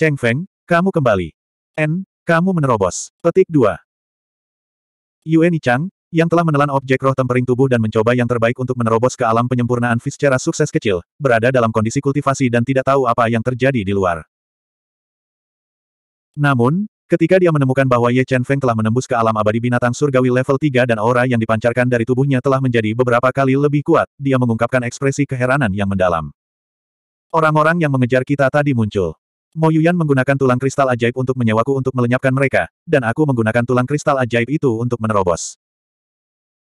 Cheng Feng, kamu kembali. N, kamu menerobos. Petik 2. Yue Nichang, yang telah menelan objek roh tempering tubuh dan mencoba yang terbaik untuk menerobos ke alam penyempurnaan Fis secara sukses kecil, berada dalam kondisi kultivasi dan tidak tahu apa yang terjadi di luar. Namun, Ketika dia menemukan bahwa Ye Chen Feng telah menembus ke alam abadi binatang surgawi level 3 dan aura yang dipancarkan dari tubuhnya telah menjadi beberapa kali lebih kuat, dia mengungkapkan ekspresi keheranan yang mendalam. Orang-orang yang mengejar kita tadi muncul. Mo Yuyan menggunakan tulang kristal ajaib untuk menyewaku untuk melenyapkan mereka, dan aku menggunakan tulang kristal ajaib itu untuk menerobos.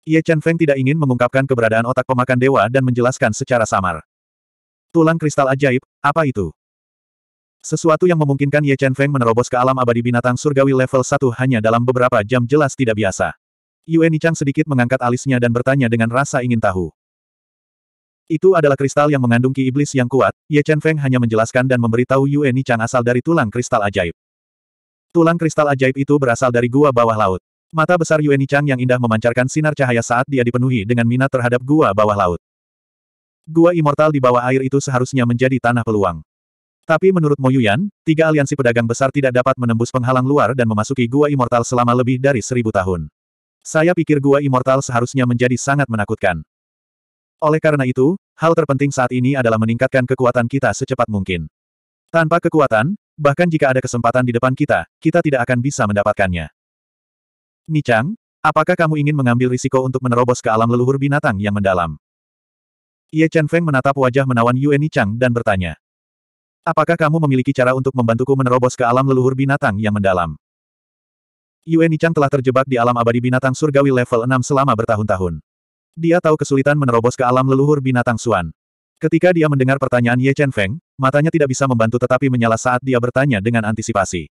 Ye Chen Feng tidak ingin mengungkapkan keberadaan otak pemakan dewa dan menjelaskan secara samar. Tulang kristal ajaib, apa itu? Sesuatu yang memungkinkan Ye Chen Feng menerobos ke alam abadi binatang surgawi level 1 hanya dalam beberapa jam jelas tidak biasa. Yue Nichang sedikit mengangkat alisnya dan bertanya dengan rasa ingin tahu. Itu adalah kristal yang mengandung ki iblis yang kuat, Ye Chen Feng hanya menjelaskan dan memberitahu Yue Chang asal dari tulang kristal ajaib. Tulang kristal ajaib itu berasal dari gua bawah laut. Mata besar Yue Chang yang indah memancarkan sinar cahaya saat dia dipenuhi dengan minat terhadap gua bawah laut. Gua immortal di bawah air itu seharusnya menjadi tanah peluang. Tapi menurut Yuyan, tiga aliansi pedagang besar tidak dapat menembus penghalang luar dan memasuki gua immortal selama lebih dari seribu tahun. Saya pikir gua immortal seharusnya menjadi sangat menakutkan. Oleh karena itu, hal terpenting saat ini adalah meningkatkan kekuatan kita secepat mungkin. Tanpa kekuatan, bahkan jika ada kesempatan di depan kita, kita tidak akan bisa mendapatkannya. Nichang, apakah kamu ingin mengambil risiko untuk menerobos ke alam leluhur binatang yang mendalam? Ye Chen Feng menatap wajah menawan Yue Nichang dan bertanya. Apakah kamu memiliki cara untuk membantuku menerobos ke alam leluhur binatang yang mendalam? Yue Nichang telah terjebak di alam abadi binatang surgawi level 6 selama bertahun-tahun. Dia tahu kesulitan menerobos ke alam leluhur binatang Suan. Ketika dia mendengar pertanyaan Ye Chen Feng, matanya tidak bisa membantu tetapi menyala saat dia bertanya dengan antisipasi.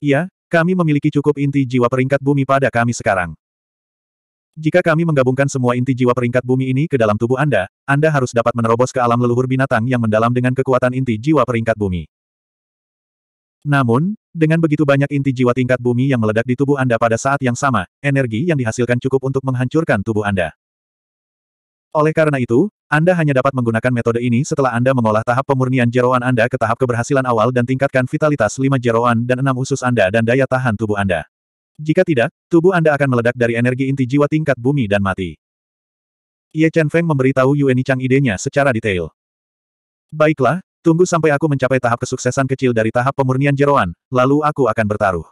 Iya, kami memiliki cukup inti jiwa peringkat bumi pada kami sekarang. Jika kami menggabungkan semua inti jiwa peringkat bumi ini ke dalam tubuh Anda, Anda harus dapat menerobos ke alam leluhur binatang yang mendalam dengan kekuatan inti jiwa peringkat bumi. Namun, dengan begitu banyak inti jiwa tingkat bumi yang meledak di tubuh Anda pada saat yang sama, energi yang dihasilkan cukup untuk menghancurkan tubuh Anda. Oleh karena itu, Anda hanya dapat menggunakan metode ini setelah Anda mengolah tahap pemurnian jeroan Anda ke tahap keberhasilan awal dan tingkatkan vitalitas lima jeroan dan enam usus Anda dan daya tahan tubuh Anda. Jika tidak, tubuh Anda akan meledak dari energi inti jiwa tingkat bumi dan mati. Ye Chen Feng memberitahu Yueni Chang idenya secara detail. Baiklah, Tunggu sampai aku mencapai tahap kesuksesan kecil dari tahap pemurnian jeroan, lalu aku akan bertaruh.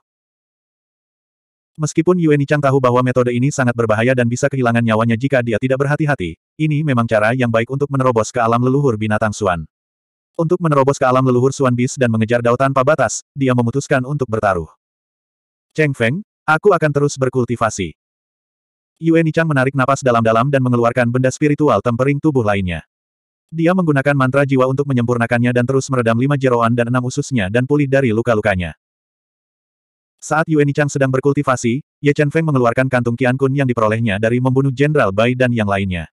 Meskipun Yue Nichang tahu bahwa metode ini sangat berbahaya dan bisa kehilangan nyawanya jika dia tidak berhati-hati, ini memang cara yang baik untuk menerobos ke alam leluhur binatang Suan. Untuk menerobos ke alam leluhur Suan Bis dan mengejar Dao tanpa batas, dia memutuskan untuk bertaruh. Cheng Feng, aku akan terus berkultivasi. Yue Nichang menarik napas dalam-dalam dan mengeluarkan benda spiritual tempering tubuh lainnya. Dia menggunakan mantra jiwa untuk menyempurnakannya dan terus meredam lima jeroan dan enam ususnya dan pulih dari luka-lukanya. Saat Yuan Chang sedang berkultivasi, Ye Chen Feng mengeluarkan kantung Qian Kun yang diperolehnya dari membunuh Jenderal Bai dan yang lainnya.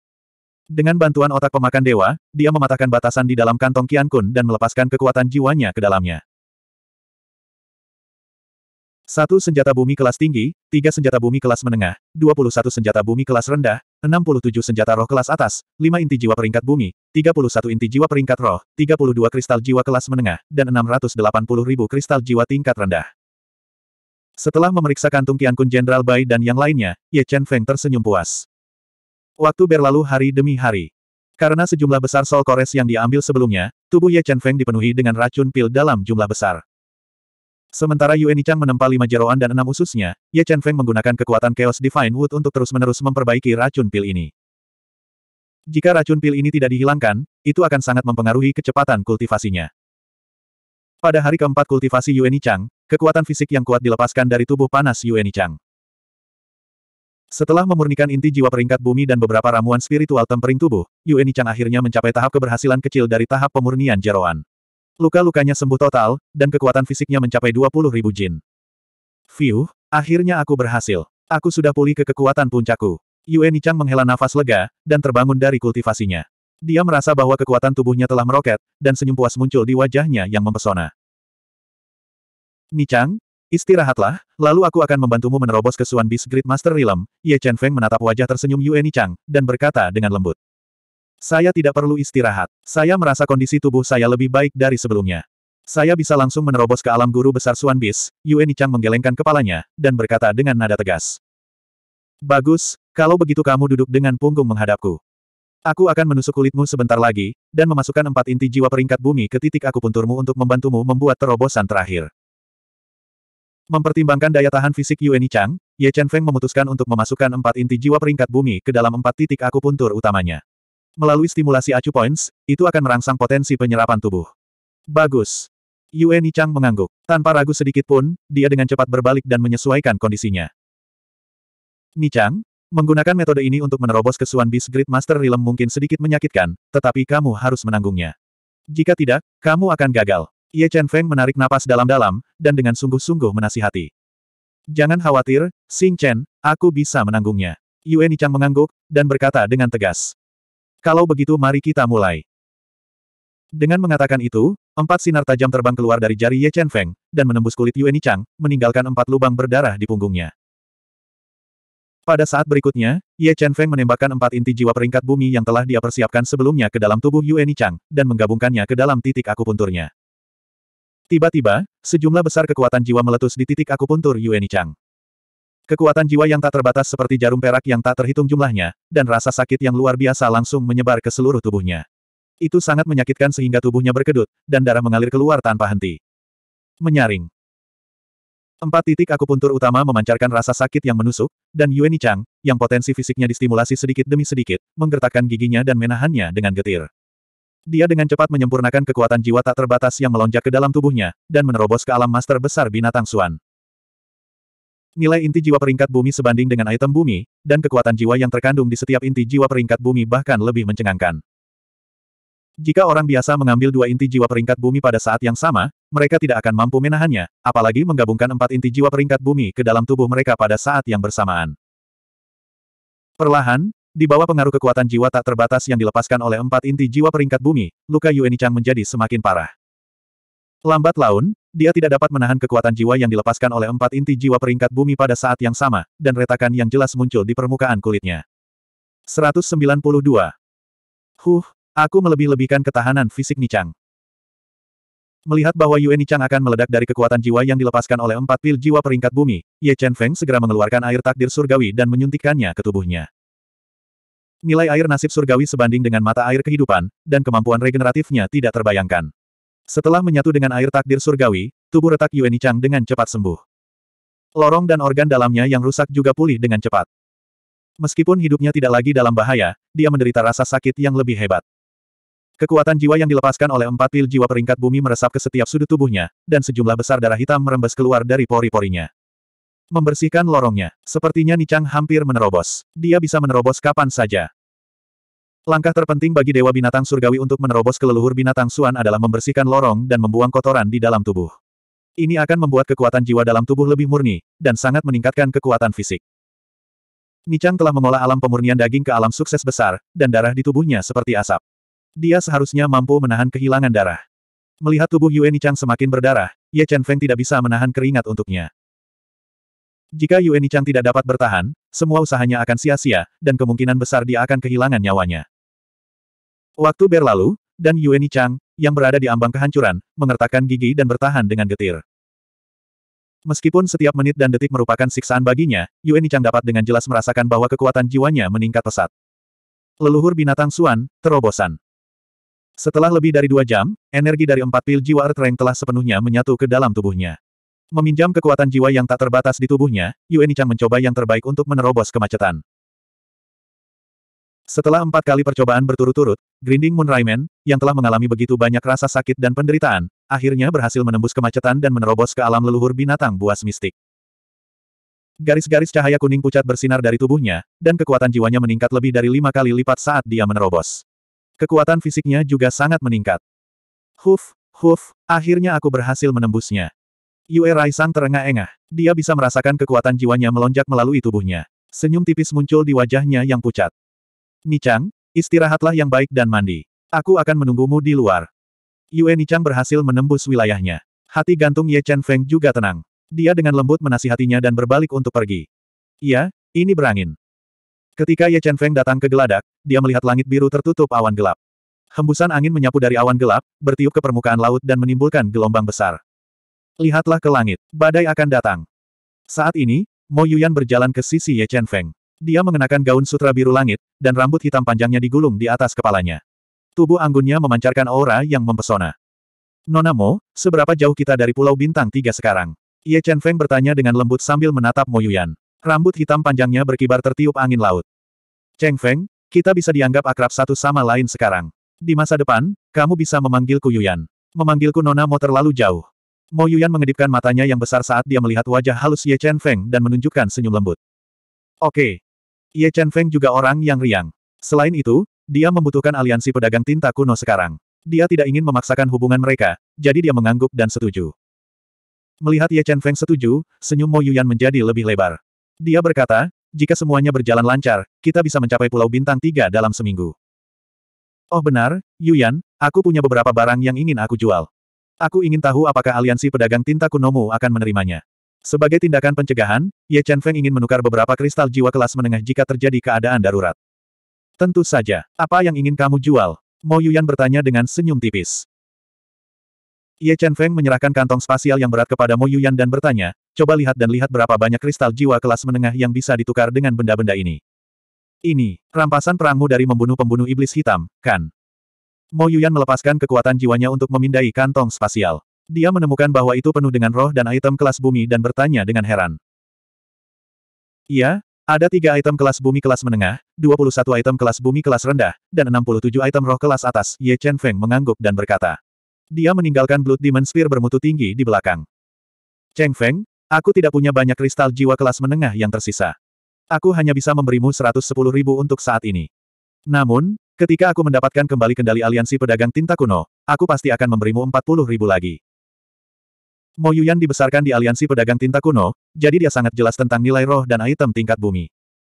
Dengan bantuan otak pemakan dewa, dia mematahkan batasan di dalam kantong Qian Kun dan melepaskan kekuatan jiwanya ke dalamnya. Satu senjata bumi kelas tinggi, tiga senjata bumi kelas menengah, 21 senjata bumi kelas rendah, 67 senjata roh kelas atas, 5 inti jiwa peringkat bumi, 31 inti jiwa peringkat roh, 32 kristal jiwa kelas menengah, dan 680 ribu kristal jiwa tingkat rendah. Setelah memeriksa kantung kian Kun Jenderal Bai dan yang lainnya, Ye Chen Feng tersenyum puas. Waktu berlalu hari demi hari. Karena sejumlah besar sol kores yang diambil sebelumnya, tubuh Ye Chen Feng dipenuhi dengan racun pil dalam jumlah besar. Sementara Yuan Chang menempa lima jeroan dan enam ususnya, Ye Chen Feng menggunakan kekuatan Chaos Divine Wood untuk terus-menerus memperbaiki racun pil ini. Jika racun pil ini tidak dihilangkan, itu akan sangat mempengaruhi kecepatan kultivasinya. Pada hari keempat kultivasi Yuan Chang, kekuatan fisik yang kuat dilepaskan dari tubuh panas Yuan Chang. Setelah memurnikan inti jiwa peringkat bumi dan beberapa ramuan spiritual tempering tubuh, Yuan Chang akhirnya mencapai tahap keberhasilan kecil dari tahap pemurnian jeroan. Luka-lukanya sembuh total, dan kekuatan fisiknya mencapai 20 ribu jin. Fiuh, akhirnya aku berhasil. Aku sudah pulih ke kekuatan puncaku. Yue Nichang menghela nafas lega, dan terbangun dari kultivasinya. Dia merasa bahwa kekuatan tubuhnya telah meroket, dan senyum puas muncul di wajahnya yang mempesona. Nichang, istirahatlah, lalu aku akan membantumu menerobos ke Suan Beast Great Master Realm, Ye Chen Feng menatap wajah tersenyum Yue Nichang, dan berkata dengan lembut. Saya tidak perlu istirahat. Saya merasa kondisi tubuh saya lebih baik dari sebelumnya. Saya bisa langsung menerobos ke alam guru besar Suan Bis, Yue Nichang menggelengkan kepalanya, dan berkata dengan nada tegas. Bagus, kalau begitu kamu duduk dengan punggung menghadapku. Aku akan menusuk kulitmu sebentar lagi, dan memasukkan empat inti jiwa peringkat bumi ke titik akupunturmu untuk membantumu membuat terobosan terakhir. Mempertimbangkan daya tahan fisik Yue Nichang, Ye Chen Feng memutuskan untuk memasukkan empat inti jiwa peringkat bumi ke dalam empat titik akupuntur utamanya. Melalui stimulasi acu points, itu akan merangsang potensi penyerapan tubuh. Bagus. Yue Nichang mengangguk. Tanpa ragu sedikit pun, dia dengan cepat berbalik dan menyesuaikan kondisinya. Nichang, menggunakan metode ini untuk menerobos ke bis Beast Grid Master Realm mungkin sedikit menyakitkan, tetapi kamu harus menanggungnya. Jika tidak, kamu akan gagal. Ye Chen Feng menarik napas dalam-dalam, dan dengan sungguh-sungguh menasihati. Jangan khawatir, Xing Chen, aku bisa menanggungnya. Yue Nichang mengangguk, dan berkata dengan tegas. Kalau begitu mari kita mulai. Dengan mengatakan itu, empat sinar tajam terbang keluar dari jari Ye Chen Feng, dan menembus kulit Yue Chang, meninggalkan empat lubang berdarah di punggungnya. Pada saat berikutnya, Ye Chen Feng menembakkan empat inti jiwa peringkat bumi yang telah dia persiapkan sebelumnya ke dalam tubuh Yue Chang, dan menggabungkannya ke dalam titik akupunturnya. Tiba-tiba, sejumlah besar kekuatan jiwa meletus di titik akupuntur Yue Chang. Kekuatan jiwa yang tak terbatas seperti jarum perak yang tak terhitung jumlahnya, dan rasa sakit yang luar biasa langsung menyebar ke seluruh tubuhnya. Itu sangat menyakitkan sehingga tubuhnya berkedut, dan darah mengalir keluar tanpa henti. Menyaring. Empat titik akupuntur utama memancarkan rasa sakit yang menusuk, dan Yueni Chang, yang potensi fisiknya distimulasi sedikit demi sedikit, menggertakkan giginya dan menahannya dengan getir. Dia dengan cepat menyempurnakan kekuatan jiwa tak terbatas yang melonjak ke dalam tubuhnya, dan menerobos ke alam master besar binatang Suan. Nilai inti jiwa peringkat bumi sebanding dengan item bumi, dan kekuatan jiwa yang terkandung di setiap inti jiwa peringkat bumi bahkan lebih mencengangkan. Jika orang biasa mengambil dua inti jiwa peringkat bumi pada saat yang sama, mereka tidak akan mampu menahannya, apalagi menggabungkan empat inti jiwa peringkat bumi ke dalam tubuh mereka pada saat yang bersamaan. Perlahan, di bawah pengaruh kekuatan jiwa tak terbatas yang dilepaskan oleh empat inti jiwa peringkat bumi, luka Yuenichang menjadi semakin parah. Lambat laun, dia tidak dapat menahan kekuatan jiwa yang dilepaskan oleh empat inti jiwa peringkat bumi pada saat yang sama, dan retakan yang jelas muncul di permukaan kulitnya. 192. Huh, aku melebih-lebihkan ketahanan fisik Nichang. Melihat bahwa Yue Nichang akan meledak dari kekuatan jiwa yang dilepaskan oleh empat pil jiwa peringkat bumi, Ye Chen Feng segera mengeluarkan air takdir surgawi dan menyuntikkannya ke tubuhnya. Nilai air nasib surgawi sebanding dengan mata air kehidupan, dan kemampuan regeneratifnya tidak terbayangkan. Setelah menyatu dengan air takdir surgawi, tubuh retak Yueni Chang dengan cepat sembuh. Lorong dan organ dalamnya yang rusak juga pulih dengan cepat. Meskipun hidupnya tidak lagi dalam bahaya, dia menderita rasa sakit yang lebih hebat. Kekuatan jiwa yang dilepaskan oleh empat pil jiwa peringkat bumi meresap ke setiap sudut tubuhnya, dan sejumlah besar darah hitam merembes keluar dari pori-porinya. Membersihkan lorongnya, sepertinya Nichang hampir menerobos. Dia bisa menerobos kapan saja. Langkah terpenting bagi Dewa Binatang Surgawi untuk menerobos ke leluhur binatang Suan adalah membersihkan lorong dan membuang kotoran di dalam tubuh. Ini akan membuat kekuatan jiwa dalam tubuh lebih murni, dan sangat meningkatkan kekuatan fisik. Nichang telah mengolah alam pemurnian daging ke alam sukses besar, dan darah di tubuhnya seperti asap. Dia seharusnya mampu menahan kehilangan darah. Melihat tubuh Yue Nichang semakin berdarah, Ye Chen Feng tidak bisa menahan keringat untuknya. Jika Chang tidak dapat bertahan, semua usahanya akan sia-sia, dan kemungkinan besar dia akan kehilangan nyawanya. Waktu berlalu, dan Chang, yang berada di ambang kehancuran, mengertakkan gigi dan bertahan dengan getir. Meskipun setiap menit dan detik merupakan siksaan baginya, Chang dapat dengan jelas merasakan bahwa kekuatan jiwanya meningkat pesat. Leluhur binatang Suan, terobosan. Setelah lebih dari dua jam, energi dari empat pil jiwa Earth telah sepenuhnya menyatu ke dalam tubuhnya. Meminjam kekuatan jiwa yang tak terbatas di tubuhnya, Yuenichang mencoba yang terbaik untuk menerobos kemacetan. Setelah empat kali percobaan berturut-turut, Grinding Moon Raimen, yang telah mengalami begitu banyak rasa sakit dan penderitaan, akhirnya berhasil menembus kemacetan dan menerobos ke alam leluhur binatang buas mistik. Garis-garis cahaya kuning pucat bersinar dari tubuhnya, dan kekuatan jiwanya meningkat lebih dari lima kali lipat saat dia menerobos. Kekuatan fisiknya juga sangat meningkat. Huf, huf, akhirnya aku berhasil menembusnya. Yue Raisang terengah-engah. Dia bisa merasakan kekuatan jiwanya melonjak melalui tubuhnya. Senyum tipis muncul di wajahnya yang pucat. Nichang, istirahatlah yang baik dan mandi. Aku akan menunggumu di luar. Yue Nichang berhasil menembus wilayahnya. Hati gantung Ye Chen Feng juga tenang. Dia dengan lembut menasihatinya dan berbalik untuk pergi. Iya, ini berangin. Ketika Ye Chen Feng datang ke geladak, dia melihat langit biru tertutup awan gelap. Hembusan angin menyapu dari awan gelap, bertiup ke permukaan laut dan menimbulkan gelombang besar. Lihatlah ke langit, badai akan datang. Saat ini, Mo Yuyan berjalan ke sisi Ye Chen Feng. Dia mengenakan gaun sutra biru langit, dan rambut hitam panjangnya digulung di atas kepalanya. Tubuh anggunnya memancarkan aura yang mempesona. Nona Mo, seberapa jauh kita dari Pulau Bintang Tiga sekarang? Ye Chen Feng bertanya dengan lembut sambil menatap Mo Yuyan. Rambut hitam panjangnya berkibar tertiup angin laut. Cheng Feng, kita bisa dianggap akrab satu sama lain sekarang. Di masa depan, kamu bisa memanggilku Yuyan. Memanggilku Nona Mo terlalu jauh. Mo Yuyan mengedipkan matanya yang besar saat dia melihat wajah halus Ye Chen Feng dan menunjukkan senyum lembut. Oke. Ye Chen Feng juga orang yang riang. Selain itu, dia membutuhkan aliansi pedagang tinta kuno sekarang. Dia tidak ingin memaksakan hubungan mereka, jadi dia mengangguk dan setuju. Melihat Ye Chen Feng setuju, senyum Mo Yuyan menjadi lebih lebar. Dia berkata, jika semuanya berjalan lancar, kita bisa mencapai Pulau Bintang Tiga dalam seminggu. Oh benar, Yuyan, aku punya beberapa barang yang ingin aku jual. Aku ingin tahu apakah aliansi pedagang tinta kunomu akan menerimanya. Sebagai tindakan pencegahan, Ye Chen Feng ingin menukar beberapa kristal jiwa kelas menengah jika terjadi keadaan darurat. Tentu saja, apa yang ingin kamu jual? Mo Yuyan bertanya dengan senyum tipis. Ye Chen Feng menyerahkan kantong spasial yang berat kepada Mo Yuyan dan bertanya, coba lihat dan lihat berapa banyak kristal jiwa kelas menengah yang bisa ditukar dengan benda-benda ini. Ini, rampasan perangmu dari membunuh pembunuh iblis hitam, kan? Mo Yuyan melepaskan kekuatan jiwanya untuk memindai kantong spasial. Dia menemukan bahwa itu penuh dengan roh dan item kelas bumi dan bertanya dengan heran. Iya, ada tiga item kelas bumi kelas menengah, 21 item kelas bumi kelas rendah, dan 67 item roh kelas atas. Ye Chen Feng mengangguk dan berkata. Dia meninggalkan Blood Demon Spear bermutu tinggi di belakang. Cheng Feng, aku tidak punya banyak kristal jiwa kelas menengah yang tersisa. Aku hanya bisa memberimu 110 ribu untuk saat ini. Namun, Ketika aku mendapatkan kembali kendali aliansi pedagang tinta kuno, aku pasti akan memberimu 40 ribu lagi. Mo Yuyan dibesarkan di aliansi pedagang tinta kuno, jadi dia sangat jelas tentang nilai roh dan item tingkat bumi.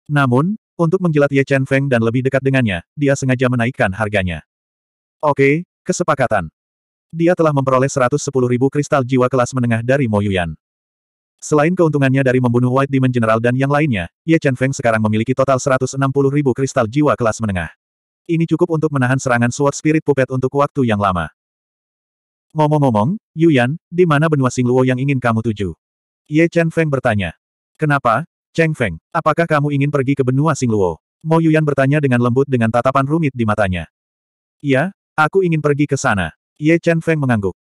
Namun, untuk menjilat Ye Chen Feng dan lebih dekat dengannya, dia sengaja menaikkan harganya. Oke, kesepakatan. Dia telah memperoleh 110 ribu kristal jiwa kelas menengah dari Mo Yuyan. Selain keuntungannya dari membunuh White Demon General dan yang lainnya, Ye Chen Feng sekarang memiliki total 160 ribu kristal jiwa kelas menengah. Ini cukup untuk menahan serangan Sword Spirit Puppet untuk waktu yang lama. Ngomong-ngomong, Yuyan, di mana benua Singluo yang ingin kamu tuju? Ye Chen Feng bertanya. Kenapa, Cheng Feng, apakah kamu ingin pergi ke benua Singluo? Mo Yuyan bertanya dengan lembut dengan tatapan rumit di matanya. Ya, aku ingin pergi ke sana. Ye Chen Feng mengangguk.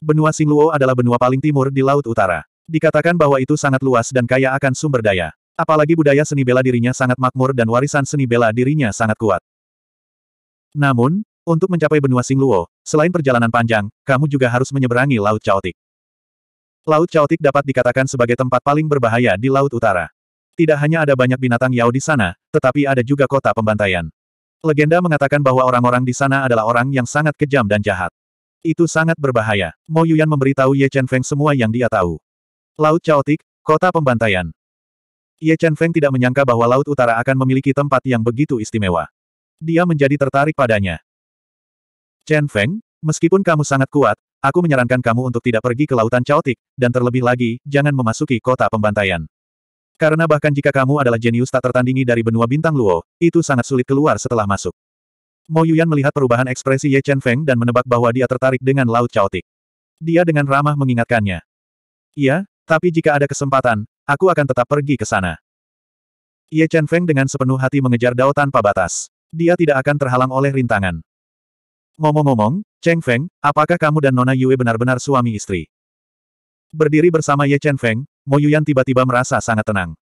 Benua Singluo adalah benua paling timur di Laut Utara. Dikatakan bahwa itu sangat luas dan kaya akan sumber daya. Apalagi budaya seni bela dirinya sangat makmur dan warisan seni bela dirinya sangat kuat. Namun, untuk mencapai benua Singluo, selain perjalanan panjang, kamu juga harus menyeberangi Laut Chaotic. Laut Chaotic dapat dikatakan sebagai tempat paling berbahaya di Laut Utara. Tidak hanya ada banyak binatang Yao di sana, tetapi ada juga kota pembantaian. Legenda mengatakan bahwa orang-orang di sana adalah orang yang sangat kejam dan jahat. Itu sangat berbahaya. Mo Yuyan memberitahu Ye Chen Feng semua yang dia tahu. Laut Chaotic, kota pembantaian. Ye Chen Feng tidak menyangka bahwa Laut Utara akan memiliki tempat yang begitu istimewa. Dia menjadi tertarik padanya. Chen Feng, meskipun kamu sangat kuat, aku menyarankan kamu untuk tidak pergi ke lautan caotik, dan terlebih lagi, jangan memasuki kota pembantaian. Karena bahkan jika kamu adalah jenius tak tertandingi dari benua bintang Luo, itu sangat sulit keluar setelah masuk. Mo Yuyan melihat perubahan ekspresi Ye Chen Feng dan menebak bahwa dia tertarik dengan Laut Chaotik. Dia dengan ramah mengingatkannya. Iya, tapi jika ada kesempatan, aku akan tetap pergi ke sana. Ye Chen Feng dengan sepenuh hati mengejar Dao tanpa batas. Dia tidak akan terhalang oleh rintangan. Ngomong-ngomong, Cheng Feng, apakah kamu dan Nona Yue benar-benar suami istri? Berdiri bersama Ye Chen Feng, Mo Yuyan tiba-tiba merasa sangat tenang.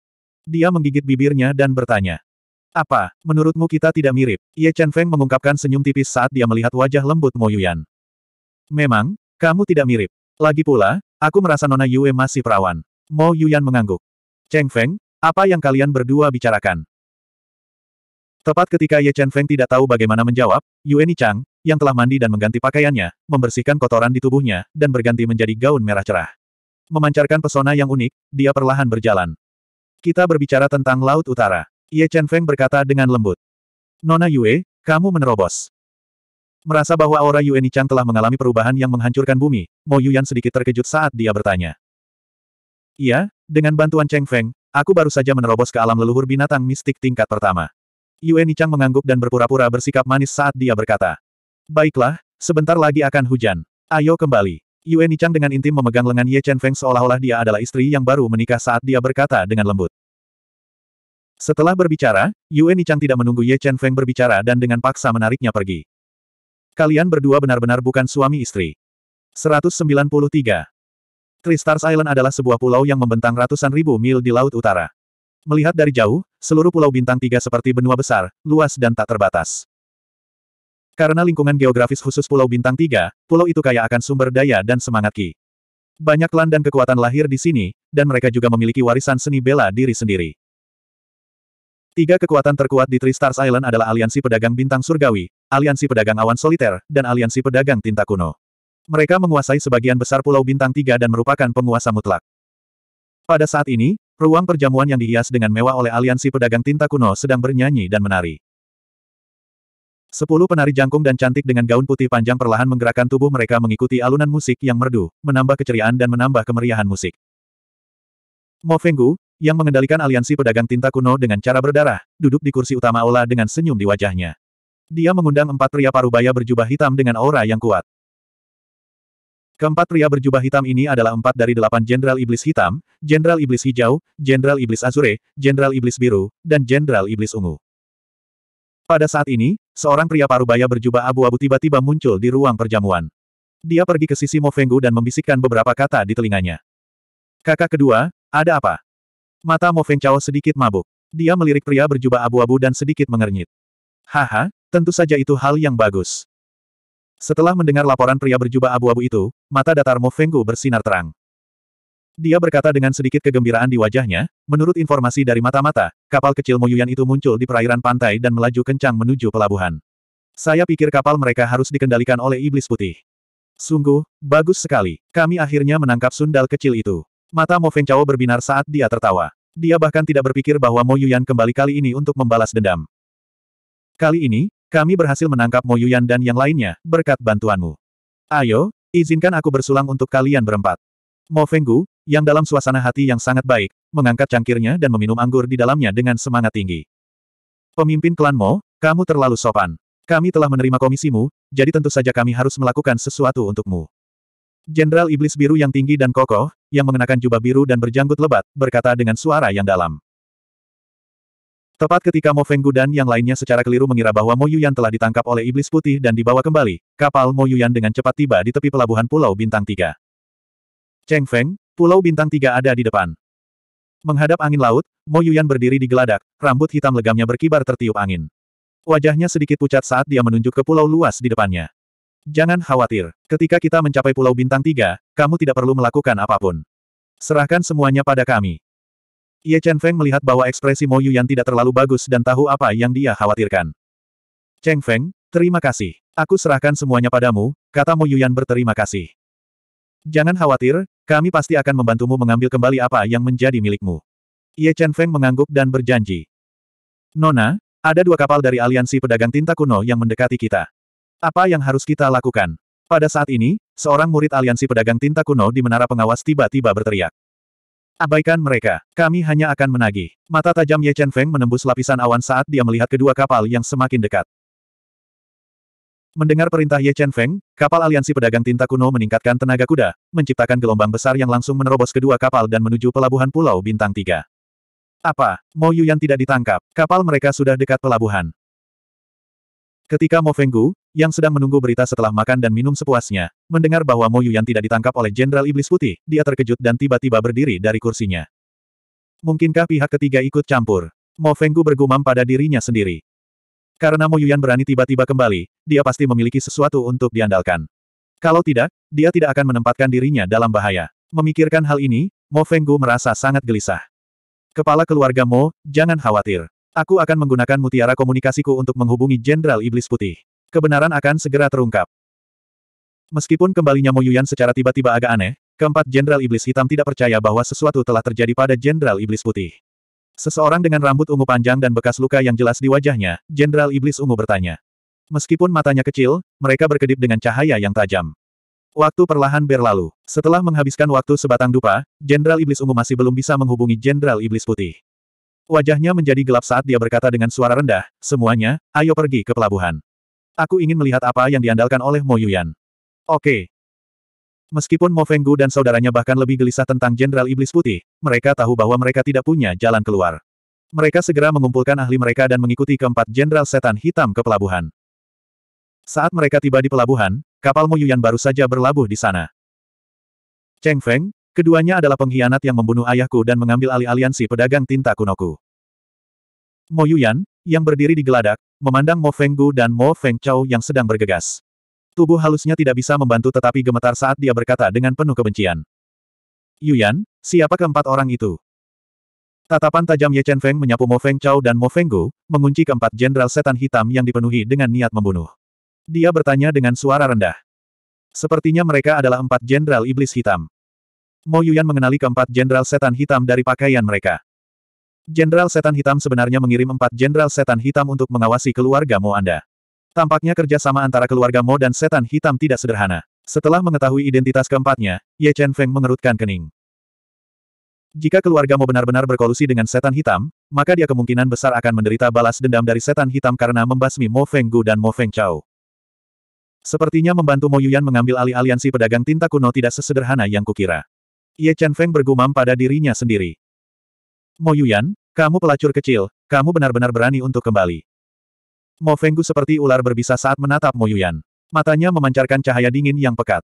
Dia menggigit bibirnya dan bertanya. Apa, menurutmu kita tidak mirip? Ye Chen Feng mengungkapkan senyum tipis saat dia melihat wajah lembut Mo Yuyan. Memang, kamu tidak mirip. Lagi pula, aku merasa Nona Yue masih perawan. Mo Yuyan mengangguk. Cheng Feng, apa yang kalian berdua bicarakan? Tepat ketika Ye Chen Feng tidak tahu bagaimana menjawab, Yueni Chang, yang telah mandi dan mengganti pakaiannya, membersihkan kotoran di tubuhnya, dan berganti menjadi gaun merah cerah. Memancarkan pesona yang unik, dia perlahan berjalan. Kita berbicara tentang Laut Utara. Ye Chen Feng berkata dengan lembut. Nona Yue, kamu menerobos. Merasa bahwa aura Yueni Chang telah mengalami perubahan yang menghancurkan bumi, Mo Yuyan sedikit terkejut saat dia bertanya. Iya, dengan bantuan Cheng Feng, aku baru saja menerobos ke alam leluhur binatang mistik tingkat pertama. Yue Nichang mengangguk dan berpura-pura bersikap manis saat dia berkata. Baiklah, sebentar lagi akan hujan. Ayo kembali. Yue Nichang dengan intim memegang lengan Ye Chen Feng seolah-olah dia adalah istri yang baru menikah saat dia berkata dengan lembut. Setelah berbicara, Yue Nichang tidak menunggu Ye Chen Feng berbicara dan dengan paksa menariknya pergi. Kalian berdua benar-benar bukan suami istri. 193. Three Stars Island adalah sebuah pulau yang membentang ratusan ribu mil di Laut Utara. Melihat dari jauh, seluruh pulau bintang tiga seperti benua besar, luas dan tak terbatas. Karena lingkungan geografis khusus pulau bintang tiga, pulau itu kaya akan sumber daya dan semangat ki. Banyak klan dan kekuatan lahir di sini, dan mereka juga memiliki warisan seni bela diri sendiri. Tiga kekuatan terkuat di Three Stars Island adalah Aliansi Pedagang Bintang Surgawi, Aliansi Pedagang Awan Soliter, dan Aliansi Pedagang Tinta Kuno. Mereka menguasai sebagian besar Pulau Bintang Tiga dan merupakan penguasa mutlak. Pada saat ini, Ruang perjamuan yang dihias dengan mewah oleh aliansi pedagang tinta kuno sedang bernyanyi dan menari. Sepuluh penari jangkung dan cantik dengan gaun putih panjang perlahan menggerakkan tubuh mereka mengikuti alunan musik yang merdu, menambah keceriaan dan menambah kemeriahan musik. Mo Fenggu, yang mengendalikan aliansi pedagang tinta kuno dengan cara berdarah, duduk di kursi utama aula dengan senyum di wajahnya. Dia mengundang empat pria parubaya berjubah hitam dengan aura yang kuat. Keempat pria berjubah hitam ini adalah empat dari delapan Jenderal Iblis Hitam, Jenderal Iblis Hijau, Jenderal Iblis Azure, Jenderal Iblis Biru, dan Jenderal Iblis Ungu. Pada saat ini, seorang pria parubaya berjubah abu-abu tiba-tiba muncul di ruang perjamuan. Dia pergi ke sisi Mofenggu dan membisikkan beberapa kata di telinganya. Kakak kedua, ada apa? Mata Mofeng Chao sedikit mabuk. Dia melirik pria berjubah abu-abu dan sedikit mengernyit. Haha, tentu saja itu hal yang bagus. Setelah mendengar laporan pria berjubah abu-abu itu, mata datar Mo Fenggu bersinar terang. Dia berkata dengan sedikit kegembiraan di wajahnya, menurut informasi dari mata-mata, kapal kecil Mo Yuyan itu muncul di perairan pantai dan melaju kencang menuju pelabuhan. Saya pikir kapal mereka harus dikendalikan oleh iblis putih. Sungguh, bagus sekali. Kami akhirnya menangkap sundal kecil itu. Mata Mo Feng Chao berbinar saat dia tertawa. Dia bahkan tidak berpikir bahwa Mo Yuyan kembali kali ini untuk membalas dendam. Kali ini, kami berhasil menangkap Mo Yuyan dan yang lainnya, berkat bantuanmu. Ayo, izinkan aku bersulang untuk kalian berempat. Mo Fenggu, yang dalam suasana hati yang sangat baik, mengangkat cangkirnya dan meminum anggur di dalamnya dengan semangat tinggi. Pemimpin klan Mo, kamu terlalu sopan. Kami telah menerima komisimu, jadi tentu saja kami harus melakukan sesuatu untukmu. Jenderal Iblis Biru yang tinggi dan kokoh, yang mengenakan jubah biru dan berjanggut lebat, berkata dengan suara yang dalam. Tepat ketika Mo Fenggu dan yang lainnya secara keliru mengira bahwa Mo Yuyan telah ditangkap oleh Iblis Putih dan dibawa kembali, kapal Mo Yuyan dengan cepat tiba di tepi pelabuhan Pulau Bintang Tiga. Cheng Feng, Pulau Bintang Tiga ada di depan. Menghadap angin laut, Mo Yuyan berdiri di geladak, rambut hitam legamnya berkibar tertiup angin. Wajahnya sedikit pucat saat dia menunjuk ke pulau luas di depannya. Jangan khawatir, ketika kita mencapai Pulau Bintang Tiga, kamu tidak perlu melakukan apapun. Serahkan semuanya pada kami. Ye Chen Feng melihat bahwa ekspresi Mo Yuyan tidak terlalu bagus dan tahu apa yang dia khawatirkan. Cheng Feng, terima kasih. Aku serahkan semuanya padamu, kata Mo Yuyan berterima kasih. Jangan khawatir, kami pasti akan membantumu mengambil kembali apa yang menjadi milikmu. Ye Chen Feng mengangguk dan berjanji. Nona, ada dua kapal dari aliansi pedagang tinta kuno yang mendekati kita. Apa yang harus kita lakukan? Pada saat ini, seorang murid aliansi pedagang tinta kuno di menara pengawas tiba-tiba berteriak. Abaikan mereka, kami hanya akan menagih. Mata tajam Ye Chen Feng menembus lapisan awan saat dia melihat kedua kapal yang semakin dekat. Mendengar perintah Ye Chen Feng, kapal aliansi pedagang tinta kuno meningkatkan tenaga kuda, menciptakan gelombang besar yang langsung menerobos kedua kapal dan menuju pelabuhan Pulau Bintang Tiga. Apa, Mo yang tidak ditangkap, kapal mereka sudah dekat pelabuhan. Ketika Mo Fenggu, yang sedang menunggu berita setelah makan dan minum sepuasnya, mendengar bahwa Mo Yuyan tidak ditangkap oleh Jenderal Iblis Putih, dia terkejut dan tiba-tiba berdiri dari kursinya. Mungkinkah pihak ketiga ikut campur? Mo Fenggu bergumam pada dirinya sendiri. Karena Mo Yuyan berani tiba-tiba kembali, dia pasti memiliki sesuatu untuk diandalkan. Kalau tidak, dia tidak akan menempatkan dirinya dalam bahaya. Memikirkan hal ini, Mo Fenggu merasa sangat gelisah. Kepala keluarga Mo, jangan khawatir. Aku akan menggunakan mutiara komunikasiku untuk menghubungi Jenderal Iblis Putih. Kebenaran akan segera terungkap. Meskipun kembalinya Yuyan secara tiba-tiba agak aneh, keempat Jenderal Iblis Hitam tidak percaya bahwa sesuatu telah terjadi pada Jenderal Iblis Putih. Seseorang dengan rambut ungu panjang dan bekas luka yang jelas di wajahnya, Jenderal Iblis Ungu bertanya. Meskipun matanya kecil, mereka berkedip dengan cahaya yang tajam. Waktu perlahan berlalu. Setelah menghabiskan waktu sebatang dupa, Jenderal Iblis Ungu masih belum bisa menghubungi Jenderal Iblis Putih. Wajahnya menjadi gelap saat dia berkata dengan suara rendah, semuanya, ayo pergi ke pelabuhan. Aku ingin melihat apa yang diandalkan oleh Mo Yuyan. Oke. Meskipun Mo Fenggu dan saudaranya bahkan lebih gelisah tentang Jenderal Iblis Putih, mereka tahu bahwa mereka tidak punya jalan keluar. Mereka segera mengumpulkan ahli mereka dan mengikuti keempat Jenderal Setan Hitam ke pelabuhan. Saat mereka tiba di pelabuhan, kapal Mo Yuyan baru saja berlabuh di sana. Cheng Feng, keduanya adalah pengkhianat yang membunuh ayahku dan mengambil alih aliansi pedagang tinta kunoku. Mo Yuyan, yang berdiri di geladak, memandang Mo Fenggu dan Mo Feng Chao yang sedang bergegas. Tubuh halusnya tidak bisa membantu tetapi gemetar saat dia berkata dengan penuh kebencian. Yuyan, siapa keempat orang itu? Tatapan tajam Ye Chen Feng menyapu Mo Feng Chao dan Mo Fenggu, mengunci keempat jenderal setan hitam yang dipenuhi dengan niat membunuh. Dia bertanya dengan suara rendah. Sepertinya mereka adalah empat jenderal iblis hitam. Mo Yuyan mengenali keempat jenderal setan hitam dari pakaian mereka. Jenderal Setan Hitam sebenarnya mengirim empat Jenderal Setan Hitam untuk mengawasi keluarga Mo Anda. Tampaknya kerjasama antara keluarga Mo dan Setan Hitam tidak sederhana. Setelah mengetahui identitas keempatnya, Ye Chen Feng mengerutkan kening. Jika keluarga Mo benar-benar berkolusi dengan Setan Hitam, maka dia kemungkinan besar akan menderita balas dendam dari Setan Hitam karena membasmi Mo Feng Gu dan Mo Feng Chao. Sepertinya membantu Mo Yuan mengambil alih aliansi pedagang tinta kuno tidak sesederhana yang kukira. Ye Chen Feng bergumam pada dirinya sendiri. Mo Yuyan, kamu pelacur kecil, kamu benar-benar berani untuk kembali. Mo Fenggu seperti ular berbisa saat menatap Mo Yuyan. Matanya memancarkan cahaya dingin yang pekat.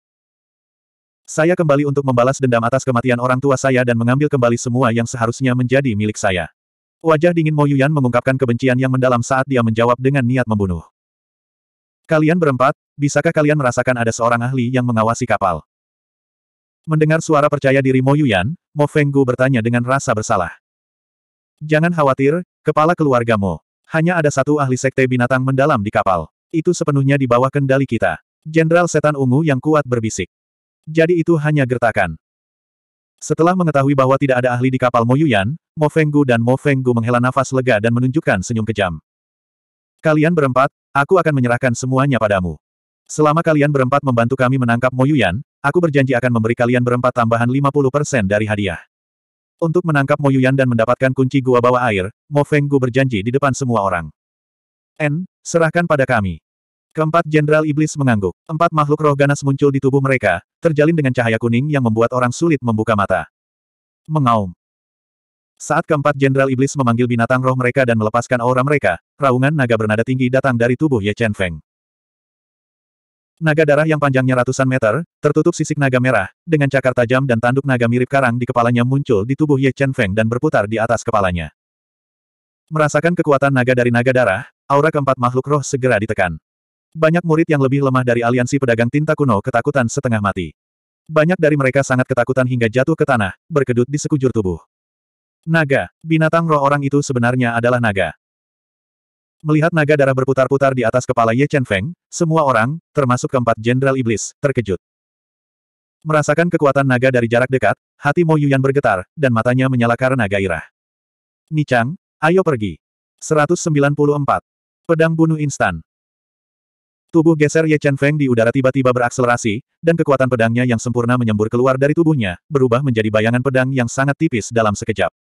Saya kembali untuk membalas dendam atas kematian orang tua saya dan mengambil kembali semua yang seharusnya menjadi milik saya. Wajah dingin Mo Yuyan mengungkapkan kebencian yang mendalam saat dia menjawab dengan niat membunuh. Kalian berempat, bisakah kalian merasakan ada seorang ahli yang mengawasi kapal? Mendengar suara percaya diri Mo Yuyan, Mo Fenggu bertanya dengan rasa bersalah. Jangan khawatir, kepala keluargamu Hanya ada satu ahli sekte binatang mendalam di kapal. Itu sepenuhnya di bawah kendali kita. Jenderal setan ungu yang kuat berbisik. Jadi itu hanya gertakan. Setelah mengetahui bahwa tidak ada ahli di kapal Moyuyan, Mo Fenggu dan Mo Fenggu menghela nafas lega dan menunjukkan senyum kejam. Kalian berempat, aku akan menyerahkan semuanya padamu. Selama kalian berempat membantu kami menangkap Moyuyan, aku berjanji akan memberi kalian berempat tambahan 50% dari hadiah. Untuk menangkap Moyuyan dan mendapatkan kunci gua bawah air, Mo Feng Gu berjanji di depan semua orang. N, serahkan pada kami. Keempat Jenderal Iblis mengangguk. Empat makhluk roh ganas muncul di tubuh mereka, terjalin dengan cahaya kuning yang membuat orang sulit membuka mata. Mengaum. Saat keempat Jenderal Iblis memanggil binatang roh mereka dan melepaskan aura mereka, raungan naga bernada tinggi datang dari tubuh Ye Chen Feng. Naga darah yang panjangnya ratusan meter, tertutup sisik naga merah, dengan cakar tajam dan tanduk naga mirip karang di kepalanya muncul di tubuh Ye Chen Feng dan berputar di atas kepalanya. Merasakan kekuatan naga dari naga darah, aura keempat makhluk roh segera ditekan. Banyak murid yang lebih lemah dari aliansi pedagang tinta kuno ketakutan setengah mati. Banyak dari mereka sangat ketakutan hingga jatuh ke tanah, berkedut di sekujur tubuh. Naga, binatang roh orang itu sebenarnya adalah naga. Melihat naga darah berputar-putar di atas kepala Ye Chen Feng, semua orang, termasuk keempat jenderal iblis, terkejut. Merasakan kekuatan naga dari jarak dekat, hati Mo Yuyan bergetar, dan matanya menyala karena gairah. Ni Chang, ayo pergi. 194. Pedang bunuh instan. Tubuh geser Ye Chen Feng di udara tiba-tiba berakselerasi, dan kekuatan pedangnya yang sempurna menyembur keluar dari tubuhnya, berubah menjadi bayangan pedang yang sangat tipis dalam sekejap.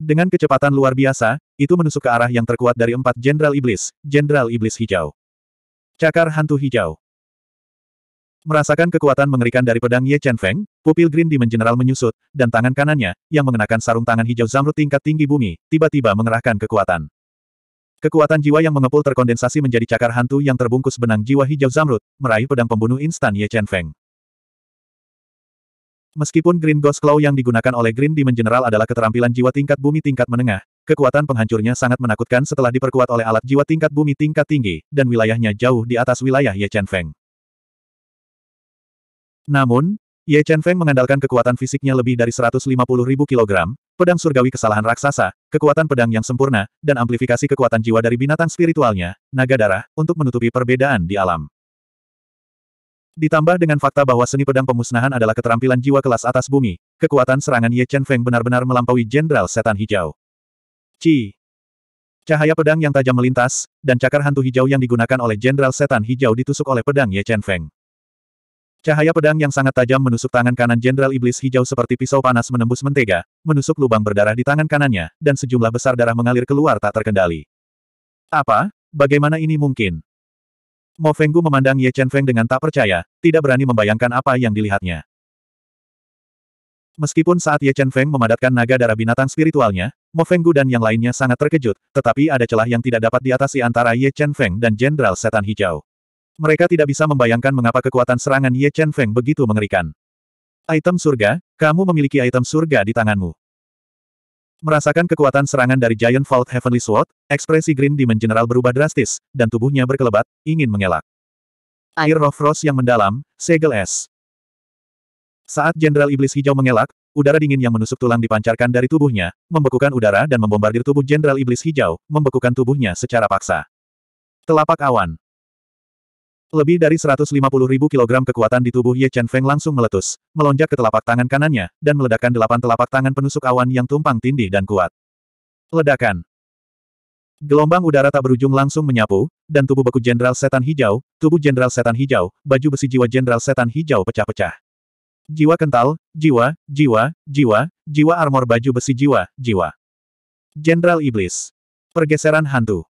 Dengan kecepatan luar biasa, itu menusuk ke arah yang terkuat dari empat Jenderal Iblis, Jenderal Iblis Hijau. Cakar Hantu Hijau. Merasakan kekuatan mengerikan dari pedang Ye Chen Feng, pupil Green Demon General menyusut, dan tangan kanannya, yang mengenakan sarung tangan hijau zamrud tingkat tinggi bumi, tiba-tiba mengerahkan kekuatan. Kekuatan jiwa yang mengepul terkondensasi menjadi cakar hantu yang terbungkus benang jiwa hijau zamrud, meraih pedang pembunuh instan Ye Chen Feng. Meskipun Green Ghost Claw yang digunakan oleh Green Demon General adalah keterampilan jiwa tingkat bumi tingkat menengah, kekuatan penghancurnya sangat menakutkan setelah diperkuat oleh alat jiwa tingkat bumi tingkat tinggi, dan wilayahnya jauh di atas wilayah Ye Chen Feng. Namun, Ye Chen Feng mengandalkan kekuatan fisiknya lebih dari 150 ribu kilogram, pedang surgawi kesalahan raksasa, kekuatan pedang yang sempurna, dan amplifikasi kekuatan jiwa dari binatang spiritualnya, naga darah, untuk menutupi perbedaan di alam. Ditambah dengan fakta bahwa seni pedang pemusnahan adalah keterampilan jiwa kelas atas bumi, kekuatan serangan Ye Chen Feng benar-benar melampaui Jenderal Setan Hijau. Ci. Cahaya pedang yang tajam melintas, dan cakar hantu hijau yang digunakan oleh Jenderal Setan Hijau ditusuk oleh pedang Ye Chen Feng. Cahaya pedang yang sangat tajam menusuk tangan kanan Jenderal Iblis Hijau seperti pisau panas menembus mentega, menusuk lubang berdarah di tangan kanannya, dan sejumlah besar darah mengalir keluar tak terkendali. Apa? Bagaimana ini mungkin? Mo Fenggu memandang Ye Chen Feng dengan tak percaya, tidak berani membayangkan apa yang dilihatnya. Meskipun saat Ye Chen Feng memadatkan naga darah binatang spiritualnya, Mo Fenggu dan yang lainnya sangat terkejut, tetapi ada celah yang tidak dapat diatasi antara Ye Chen Feng dan Jenderal Setan Hijau. Mereka tidak bisa membayangkan mengapa kekuatan serangan Ye Chen Feng begitu mengerikan. Item surga, kamu memiliki item surga di tanganmu. Merasakan kekuatan serangan dari Giant Vault Heavenly Sword, ekspresi Green Demon General berubah drastis, dan tubuhnya berkelebat, ingin mengelak. Air Roh Frost yang mendalam, segel es. Saat Jenderal Iblis Hijau mengelak, udara dingin yang menusuk tulang dipancarkan dari tubuhnya, membekukan udara dan membombardir tubuh Jenderal Iblis Hijau, membekukan tubuhnya secara paksa. Telapak awan. Lebih dari 150 ribu kilogram kekuatan di tubuh Ye Chen Feng langsung meletus, melonjak ke telapak tangan kanannya, dan meledakkan delapan telapak tangan penusuk awan yang tumpang tindih dan kuat. Ledakan. Gelombang udara tak berujung langsung menyapu, dan tubuh beku Jenderal Setan Hijau, tubuh Jenderal Setan Hijau, baju besi jiwa Jenderal Setan Hijau pecah-pecah. Jiwa kental, jiwa, jiwa, jiwa, jiwa armor baju besi jiwa, jiwa. Jenderal Iblis. Pergeseran hantu.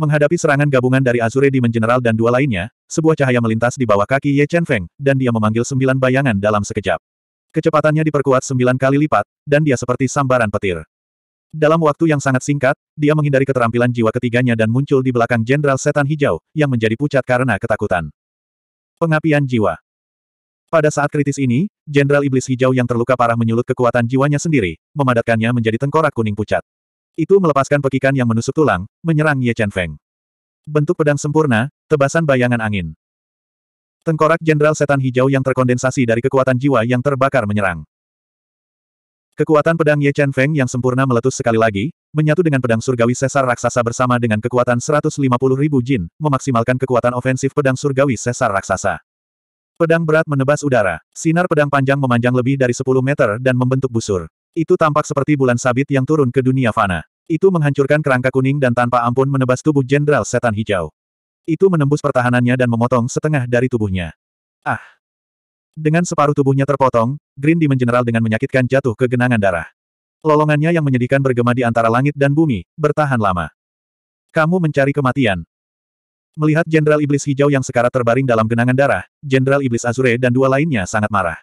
Menghadapi serangan gabungan dari Azure Demon General dan dua lainnya, sebuah cahaya melintas di bawah kaki Ye Chen Feng, dan dia memanggil sembilan bayangan dalam sekejap. Kecepatannya diperkuat sembilan kali lipat, dan dia seperti sambaran petir. Dalam waktu yang sangat singkat, dia menghindari keterampilan jiwa ketiganya dan muncul di belakang Jenderal Setan Hijau, yang menjadi pucat karena ketakutan. Pengapian jiwa. Pada saat kritis ini, Jenderal Iblis Hijau yang terluka parah menyulut kekuatan jiwanya sendiri, memadatkannya menjadi tengkorak kuning pucat. Itu melepaskan pekikan yang menusuk tulang, menyerang Ye Chen Feng. Bentuk pedang sempurna, tebasan bayangan angin. Tengkorak Jenderal Setan Hijau yang terkondensasi dari kekuatan jiwa yang terbakar menyerang. Kekuatan pedang Ye Chen Feng yang sempurna meletus sekali lagi, menyatu dengan pedang surgawi sesar raksasa bersama dengan kekuatan 150 ribu jin, memaksimalkan kekuatan ofensif pedang surgawi sesar raksasa. Pedang berat menebas udara. Sinar pedang panjang memanjang lebih dari 10 meter dan membentuk busur. Itu tampak seperti bulan sabit yang turun ke dunia fana. Itu menghancurkan kerangka kuning dan tanpa ampun menebas tubuh Jenderal Setan Hijau. Itu menembus pertahanannya dan memotong setengah dari tubuhnya. Ah! Dengan separuh tubuhnya terpotong, Green Demon General dengan menyakitkan jatuh ke genangan darah. Lolongannya yang menyedihkan bergema di antara langit dan bumi, bertahan lama. Kamu mencari kematian, Melihat Jenderal Iblis Hijau yang sekarat terbaring dalam genangan darah, Jenderal Iblis Azure dan dua lainnya sangat marah.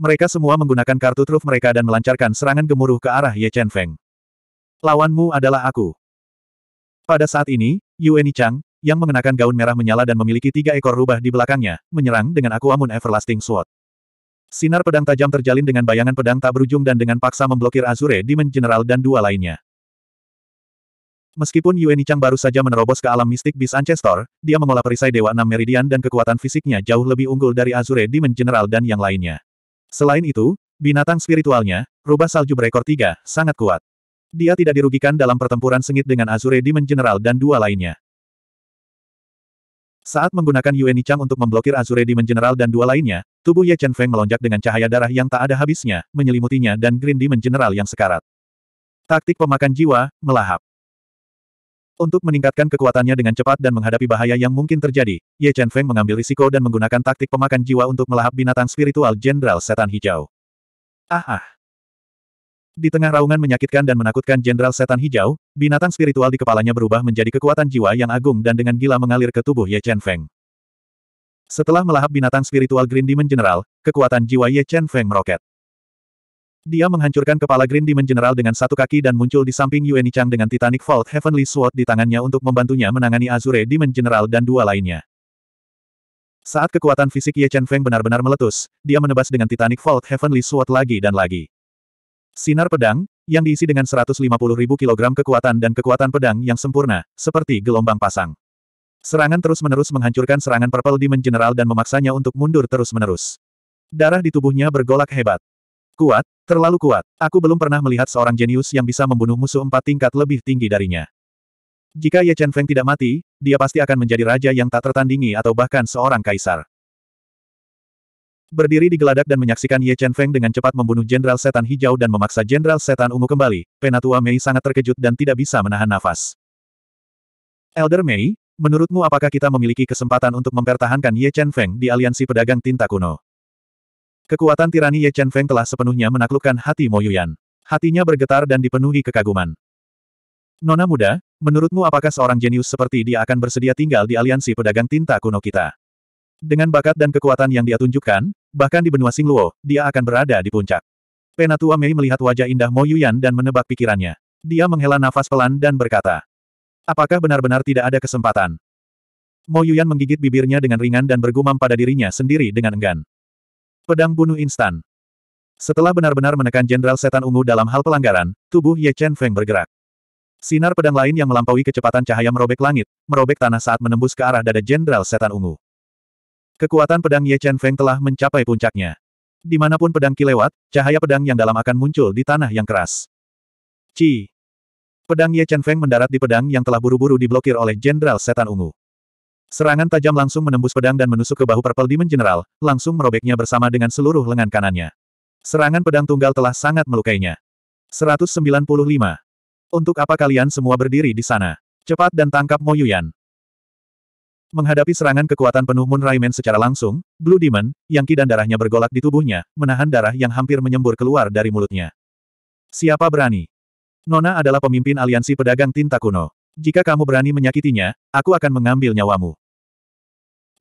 Mereka semua menggunakan kartu truf mereka dan melancarkan serangan gemuruh ke arah Ye Chen Feng. Lawanmu adalah aku. Pada saat ini, Yueni Chang, yang mengenakan gaun merah menyala dan memiliki tiga ekor rubah di belakangnya, menyerang dengan Aku Amun Everlasting Sword. Sinar pedang tajam terjalin dengan bayangan pedang tak berujung dan dengan paksa memblokir Azure Demon General dan dua lainnya. Meskipun Yuan Chang baru saja menerobos ke alam mistik Beast Ancestor, dia mengolah perisai Dewa Enam Meridian dan kekuatan fisiknya jauh lebih unggul dari Azure Demon General dan yang lainnya. Selain itu, binatang spiritualnya, rubah salju berekor tiga, sangat kuat. Dia tidak dirugikan dalam pertempuran sengit dengan Azure Demon General dan dua lainnya. Saat menggunakan Yuan Chang untuk memblokir Azure Demon General dan dua lainnya, tubuh Ye Chen Feng melonjak dengan cahaya darah yang tak ada habisnya, menyelimutinya dan Green Demon General yang sekarat. Taktik pemakan jiwa, melahap. Untuk meningkatkan kekuatannya dengan cepat dan menghadapi bahaya yang mungkin terjadi, Ye Chen Feng mengambil risiko dan menggunakan taktik pemakan jiwa untuk melahap binatang spiritual Jenderal Setan Hijau. Ah ah! Di tengah raungan menyakitkan dan menakutkan Jenderal Setan Hijau, binatang spiritual di kepalanya berubah menjadi kekuatan jiwa yang agung dan dengan gila mengalir ke tubuh Ye Chen Feng. Setelah melahap binatang spiritual Green Demon General, kekuatan jiwa Ye Chen Feng meroket. Dia menghancurkan kepala Green Demon General dengan satu kaki dan muncul di samping Yuan Chang dengan Titanic Vault Heavenly Sword di tangannya untuk membantunya menangani Azure Demon General dan dua lainnya. Saat kekuatan fisik Ye Chen Feng benar-benar meletus, dia menebas dengan Titanic Vault Heavenly Sword lagi dan lagi. Sinar pedang, yang diisi dengan 150 ribu kilogram kekuatan dan kekuatan pedang yang sempurna, seperti gelombang pasang. Serangan terus-menerus menghancurkan serangan Purple Demon General dan memaksanya untuk mundur terus-menerus. Darah di tubuhnya bergolak hebat. Kuat, terlalu kuat. Aku belum pernah melihat seorang jenius yang bisa membunuh musuh empat tingkat lebih tinggi darinya. Jika Ye Chen Feng tidak mati, dia pasti akan menjadi raja yang tak tertandingi atau bahkan seorang kaisar. Berdiri di geladak dan menyaksikan Ye Chen Feng dengan cepat membunuh Jenderal Setan Hijau dan memaksa Jenderal Setan Ungu kembali, Penatua Mei sangat terkejut dan tidak bisa menahan nafas. Elder Mei, menurutmu apakah kita memiliki kesempatan untuk mempertahankan Ye Chen Feng di aliansi pedagang tinta kuno? Kekuatan tirani Ye Chen Feng telah sepenuhnya menaklukkan hati Mo Yuyan. Hatinya bergetar dan dipenuhi kekaguman. Nona muda, menurutmu apakah seorang jenius seperti dia akan bersedia tinggal di aliansi pedagang tinta kuno kita? Dengan bakat dan kekuatan yang dia tunjukkan, bahkan di benua Singluo, dia akan berada di puncak. Penatua Mei melihat wajah indah Mo Yuyan dan menebak pikirannya. Dia menghela nafas pelan dan berkata, Apakah benar-benar tidak ada kesempatan? Mo Yuyan menggigit bibirnya dengan ringan dan bergumam pada dirinya sendiri dengan enggan. Pedang bunuh instan. Setelah benar-benar menekan Jenderal Setan Ungu dalam hal pelanggaran, tubuh Ye Chen Feng bergerak. Sinar pedang lain yang melampaui kecepatan cahaya merobek langit, merobek tanah saat menembus ke arah dada Jenderal Setan Ungu. Kekuatan pedang Ye Chen Feng telah mencapai puncaknya. Dimanapun pedang kilewat, cahaya pedang yang dalam akan muncul di tanah yang keras. Ci. Pedang Ye Chen Feng mendarat di pedang yang telah buru-buru diblokir oleh Jenderal Setan Ungu. Serangan tajam langsung menembus pedang dan menusuk ke bahu Purple Demon General, langsung merobeknya bersama dengan seluruh lengan kanannya. Serangan pedang tunggal telah sangat melukainya. 195. Untuk apa kalian semua berdiri di sana? Cepat dan tangkap Mo Moyuyan. Menghadapi serangan kekuatan penuh Moon Raimen secara langsung, Blue Demon, yang ki darahnya bergolak di tubuhnya, menahan darah yang hampir menyembur keluar dari mulutnya. Siapa berani? Nona adalah pemimpin aliansi pedagang tinta kuno. Jika kamu berani menyakitinya, aku akan mengambil nyawamu.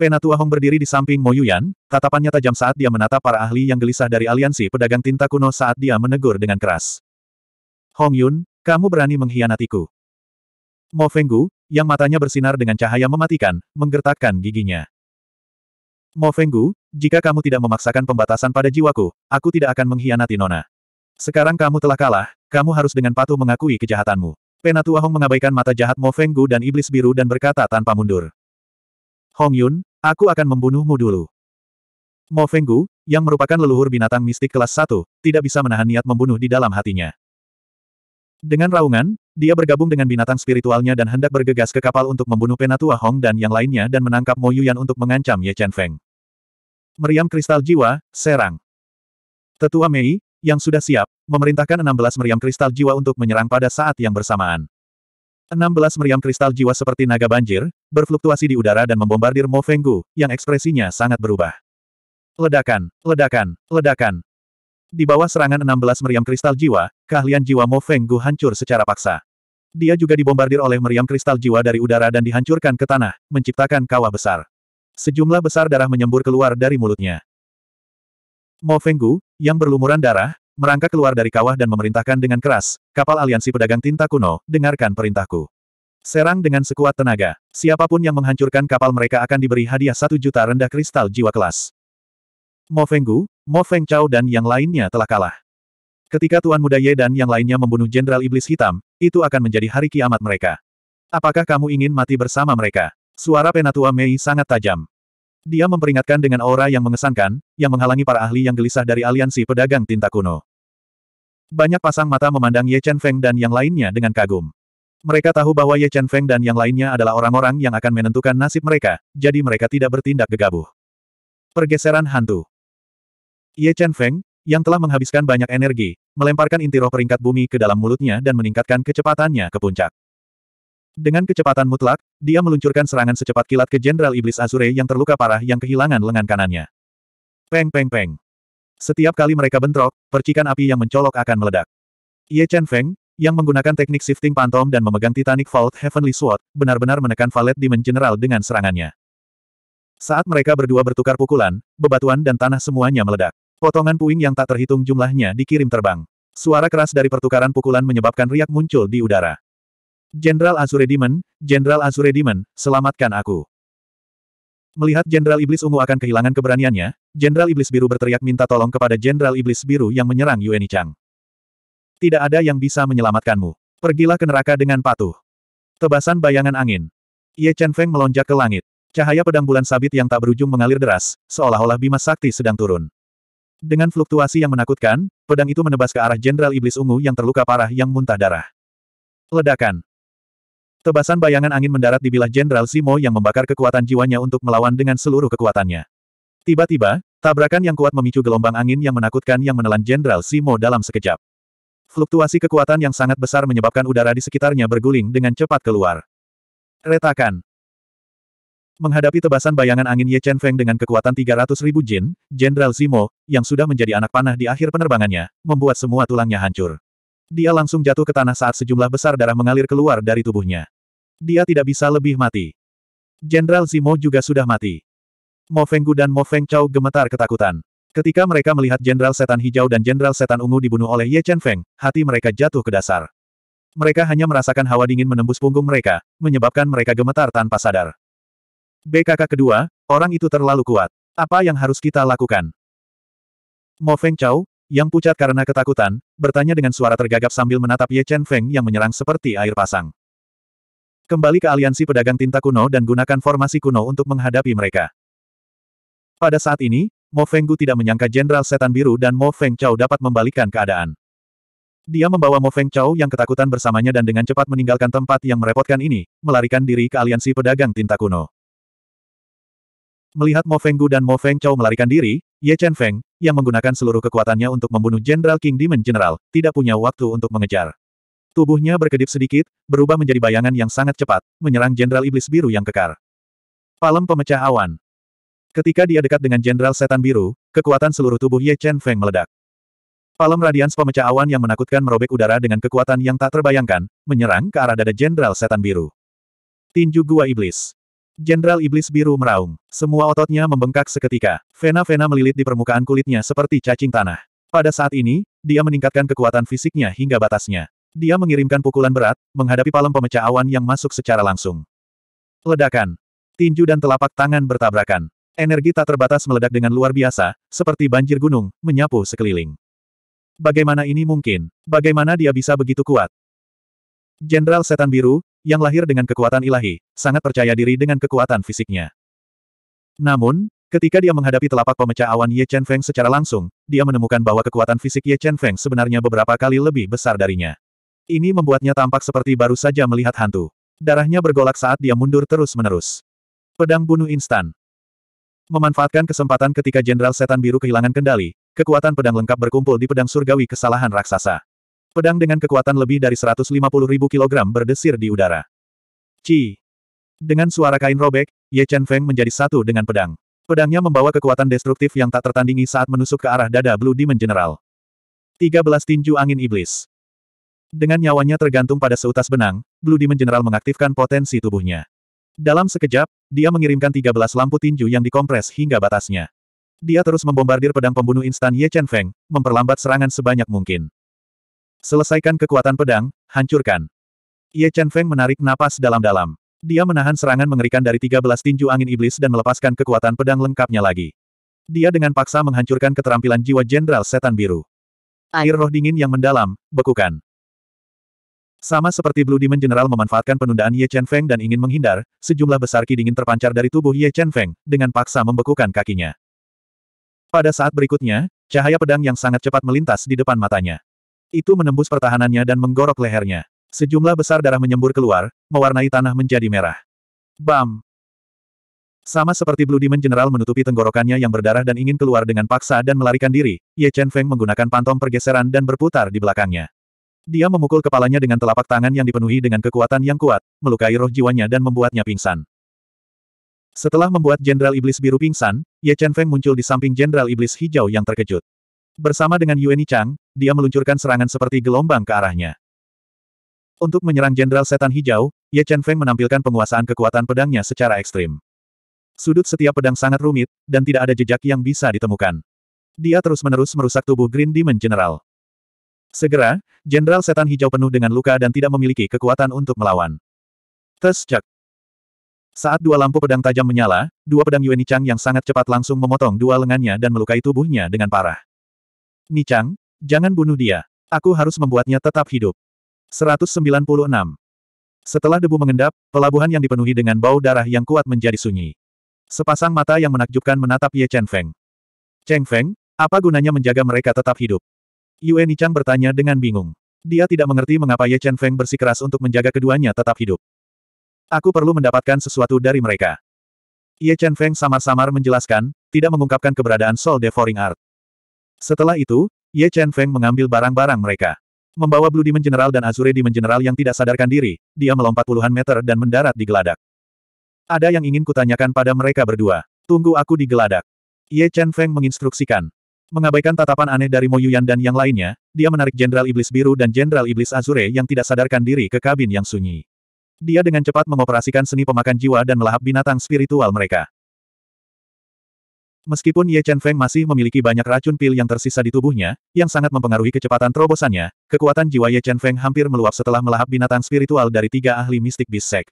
Penatua Hong berdiri di samping Mo Yuyan, tatapannya tajam saat dia menatap para ahli yang gelisah dari aliansi pedagang tinta kuno saat dia menegur dengan keras. Hong Yun, kamu berani mengkhianatiku. Mo Fenggu, yang matanya bersinar dengan cahaya mematikan, menggertakkan giginya. Mo Fenggu, jika kamu tidak memaksakan pembatasan pada jiwaku, aku tidak akan mengkhianati Nona. Sekarang kamu telah kalah, kamu harus dengan patuh mengakui kejahatanmu. Penatua Hong mengabaikan mata jahat Mo Fenggu dan iblis biru dan berkata tanpa mundur. Hong Yun, aku akan membunuhmu dulu. Mo Fenggu, yang merupakan leluhur binatang mistik kelas 1, tidak bisa menahan niat membunuh di dalam hatinya. Dengan raungan, dia bergabung dengan binatang spiritualnya dan hendak bergegas ke kapal untuk membunuh Penatua Hong dan yang lainnya dan menangkap Mo Yuyan untuk mengancam Ye Chen Feng. Meriam kristal jiwa, serang. Tetua Mei, yang sudah siap, memerintahkan 16 meriam kristal jiwa untuk menyerang pada saat yang bersamaan. 16 meriam kristal jiwa seperti naga banjir, berfluktuasi di udara dan membombardir Mo Fenggu, yang ekspresinya sangat berubah. Ledakan, ledakan, ledakan, di bawah serangan 16 meriam kristal jiwa, keahlian jiwa Mo Feng Gu hancur secara paksa. Dia juga dibombardir oleh meriam kristal jiwa dari udara dan dihancurkan ke tanah, menciptakan kawah besar. Sejumlah besar darah menyembur keluar dari mulutnya. Mo Feng Gu, yang berlumuran darah, merangkak keluar dari kawah dan memerintahkan dengan keras, kapal aliansi pedagang tinta kuno, dengarkan perintahku. Serang dengan sekuat tenaga. Siapapun yang menghancurkan kapal mereka akan diberi hadiah satu juta rendah kristal jiwa kelas. Mo Fenggu, Mo Feng Chao dan yang lainnya telah kalah. Ketika Tuan Muda Ye dan yang lainnya membunuh Jenderal Iblis Hitam, itu akan menjadi hari kiamat mereka. Apakah kamu ingin mati bersama mereka? Suara Penatua Mei sangat tajam. Dia memperingatkan dengan aura yang mengesankan, yang menghalangi para ahli yang gelisah dari aliansi pedagang tinta kuno. Banyak pasang mata memandang Ye Chen Feng dan yang lainnya dengan kagum. Mereka tahu bahwa Ye Chen Feng dan yang lainnya adalah orang-orang yang akan menentukan nasib mereka, jadi mereka tidak bertindak gegabah. Pergeseran hantu. Ye Chen Feng, yang telah menghabiskan banyak energi, melemparkan inti roh peringkat bumi ke dalam mulutnya dan meningkatkan kecepatannya ke puncak. Dengan kecepatan mutlak, dia meluncurkan serangan secepat kilat ke Jenderal Iblis Azure yang terluka parah yang kehilangan lengan kanannya. Peng peng peng. Setiap kali mereka bentrok, percikan api yang mencolok akan meledak. Ye Chen Feng, yang menggunakan teknik shifting pantom dan memegang Titanic Vault Heavenly Sword, benar-benar menekan Valet Demon General dengan serangannya. Saat mereka berdua bertukar pukulan, bebatuan dan tanah semuanya meledak. Potongan puing yang tak terhitung jumlahnya dikirim terbang. Suara keras dari pertukaran pukulan menyebabkan riak muncul di udara. Jenderal Azure Demon, Jenderal Azure Demon, selamatkan aku. Melihat Jenderal Iblis Ungu akan kehilangan keberaniannya, Jenderal Iblis Biru berteriak minta tolong kepada Jenderal Iblis Biru yang menyerang Yueni Chang. Tidak ada yang bisa menyelamatkanmu. Pergilah ke neraka dengan patuh. Tebasan bayangan angin. Ye Chen Feng melonjak ke langit. Cahaya pedang bulan sabit yang tak berujung mengalir deras, seolah-olah bima sakti sedang turun. Dengan fluktuasi yang menakutkan, pedang itu menebas ke arah Jenderal Iblis Ungu yang terluka parah yang muntah darah. Ledakan. Tebasan bayangan angin mendarat di bilah Jenderal Simo yang membakar kekuatan jiwanya untuk melawan dengan seluruh kekuatannya. Tiba-tiba, tabrakan yang kuat memicu gelombang angin yang menakutkan yang menelan Jenderal Simo dalam sekejap. Fluktuasi kekuatan yang sangat besar menyebabkan udara di sekitarnya berguling dengan cepat keluar. Retakan. Menghadapi tebasan bayangan angin Ye Chen Feng dengan kekuatan 300 ribu jin, Jenderal Zimo, yang sudah menjadi anak panah di akhir penerbangannya, membuat semua tulangnya hancur. Dia langsung jatuh ke tanah saat sejumlah besar darah mengalir keluar dari tubuhnya. Dia tidak bisa lebih mati. Jenderal Zimo juga sudah mati. Mo Fenggu dan Mo Feng Chao gemetar ketakutan. Ketika mereka melihat Jenderal Setan Hijau dan Jenderal Setan Ungu dibunuh oleh Ye Chen Feng, hati mereka jatuh ke dasar. Mereka hanya merasakan hawa dingin menembus punggung mereka, menyebabkan mereka gemetar tanpa sadar. BKK kedua, orang itu terlalu kuat. Apa yang harus kita lakukan? Mo Feng Chao, yang pucat karena ketakutan, bertanya dengan suara tergagap sambil menatap Ye Chen Feng yang menyerang seperti air pasang. Kembali ke aliansi pedagang tinta kuno dan gunakan formasi kuno untuk menghadapi mereka. Pada saat ini, Mo Feng Gu tidak menyangka Jenderal Setan Biru dan Mo Feng Chao dapat membalikkan keadaan. Dia membawa Mo Feng Chao yang ketakutan bersamanya dan dengan cepat meninggalkan tempat yang merepotkan ini, melarikan diri ke aliansi pedagang tinta kuno. Melihat Mo Fenggu dan Mo Feng Chow melarikan diri, Ye Chen Feng, yang menggunakan seluruh kekuatannya untuk membunuh Jenderal King Demon General, tidak punya waktu untuk mengejar. Tubuhnya berkedip sedikit, berubah menjadi bayangan yang sangat cepat, menyerang Jenderal Iblis Biru yang kekar. Palem pemecah awan. Ketika dia dekat dengan Jenderal Setan Biru, kekuatan seluruh tubuh Ye Chen Feng meledak. Palem radians pemecah awan yang menakutkan merobek udara dengan kekuatan yang tak terbayangkan, menyerang ke arah dada Jenderal Setan Biru. Tinju Gua Iblis. Jenderal Iblis Biru meraung. Semua ototnya membengkak seketika. Vena-vena melilit di permukaan kulitnya seperti cacing tanah. Pada saat ini, dia meningkatkan kekuatan fisiknya hingga batasnya. Dia mengirimkan pukulan berat, menghadapi palem pemecah awan yang masuk secara langsung. Ledakan. Tinju dan telapak tangan bertabrakan. Energi tak terbatas meledak dengan luar biasa, seperti banjir gunung, menyapu sekeliling. Bagaimana ini mungkin? Bagaimana dia bisa begitu kuat? Jenderal Setan Biru, yang lahir dengan kekuatan ilahi, sangat percaya diri dengan kekuatan fisiknya. Namun, ketika dia menghadapi telapak pemecah awan Ye Chen Feng secara langsung, dia menemukan bahwa kekuatan fisik Ye Chen Feng sebenarnya beberapa kali lebih besar darinya. Ini membuatnya tampak seperti baru saja melihat hantu. Darahnya bergolak saat dia mundur terus-menerus. Pedang bunuh instan. Memanfaatkan kesempatan ketika Jenderal Setan Biru kehilangan kendali, kekuatan pedang lengkap berkumpul di pedang surgawi kesalahan raksasa. Pedang dengan kekuatan lebih dari 150 ribu kilogram berdesir di udara. Ci. Dengan suara kain robek, Ye Chen Feng menjadi satu dengan pedang. Pedangnya membawa kekuatan destruktif yang tak tertandingi saat menusuk ke arah dada Blue Demon General. 13 tinju angin iblis. Dengan nyawanya tergantung pada seutas benang, Blue Demon General mengaktifkan potensi tubuhnya. Dalam sekejap, dia mengirimkan 13 lampu tinju yang dikompres hingga batasnya. Dia terus membombardir pedang pembunuh instan Ye Chen Feng, memperlambat serangan sebanyak mungkin. Selesaikan kekuatan pedang, hancurkan. Ye Chen Feng menarik napas dalam-dalam. Dia menahan serangan mengerikan dari 13 tinju angin iblis dan melepaskan kekuatan pedang lengkapnya lagi. Dia dengan paksa menghancurkan keterampilan jiwa Jenderal Setan Biru. Air roh dingin yang mendalam, bekukan. Sama seperti Blue Demon General memanfaatkan penundaan Ye Chen Feng dan ingin menghindar, sejumlah besar ki dingin terpancar dari tubuh Ye Chen Feng, dengan paksa membekukan kakinya. Pada saat berikutnya, cahaya pedang yang sangat cepat melintas di depan matanya. Itu menembus pertahanannya dan menggorok lehernya. Sejumlah besar darah menyembur keluar, mewarnai tanah menjadi merah. Bam! Sama seperti Blue Demon General menutupi tenggorokannya yang berdarah dan ingin keluar dengan paksa dan melarikan diri, Ye Chen Feng menggunakan pantom pergeseran dan berputar di belakangnya. Dia memukul kepalanya dengan telapak tangan yang dipenuhi dengan kekuatan yang kuat, melukai roh jiwanya dan membuatnya pingsan. Setelah membuat Jenderal Iblis Biru pingsan, Ye Chen Feng muncul di samping Jenderal Iblis Hijau yang terkejut. Bersama dengan Yueni Chang, dia meluncurkan serangan seperti gelombang ke arahnya. Untuk menyerang Jenderal Setan Hijau, Ye Chen Feng menampilkan penguasaan kekuatan pedangnya secara ekstrim. Sudut setiap pedang sangat rumit, dan tidak ada jejak yang bisa ditemukan. Dia terus-menerus merusak tubuh Green Demon General. Segera, Jenderal Setan Hijau penuh dengan luka dan tidak memiliki kekuatan untuk melawan. Tes Tercek. Saat dua lampu pedang tajam menyala, dua pedang Yueni Chang yang sangat cepat langsung memotong dua lengannya dan melukai tubuhnya dengan parah. Nichang, jangan bunuh dia. Aku harus membuatnya tetap hidup. 196. Setelah debu mengendap, pelabuhan yang dipenuhi dengan bau darah yang kuat menjadi sunyi. Sepasang mata yang menakjubkan menatap Ye Chen Feng. Cheng Feng, apa gunanya menjaga mereka tetap hidup? Yue Nichang bertanya dengan bingung. Dia tidak mengerti mengapa Ye Chen Feng bersikeras untuk menjaga keduanya tetap hidup. Aku perlu mendapatkan sesuatu dari mereka. Ye Chen Feng samar-samar menjelaskan, tidak mengungkapkan keberadaan Soul Devouring Art. Setelah itu, Ye Chen Feng mengambil barang-barang mereka. Membawa Blue Demon General dan Azure Demon General yang tidak sadarkan diri, dia melompat puluhan meter dan mendarat di geladak. Ada yang ingin kutanyakan pada mereka berdua. Tunggu aku di geladak. Ye Chen Feng menginstruksikan. Mengabaikan tatapan aneh dari Mo Yuyan dan yang lainnya, dia menarik Jenderal Iblis Biru dan Jenderal Iblis Azure yang tidak sadarkan diri ke kabin yang sunyi. Dia dengan cepat mengoperasikan seni pemakan jiwa dan melahap binatang spiritual mereka. Meskipun Ye Chen Feng masih memiliki banyak racun pil yang tersisa di tubuhnya, yang sangat mempengaruhi kecepatan terobosannya, kekuatan jiwa Ye Chen Feng hampir meluap setelah melahap binatang spiritual dari tiga ahli mistik bisek.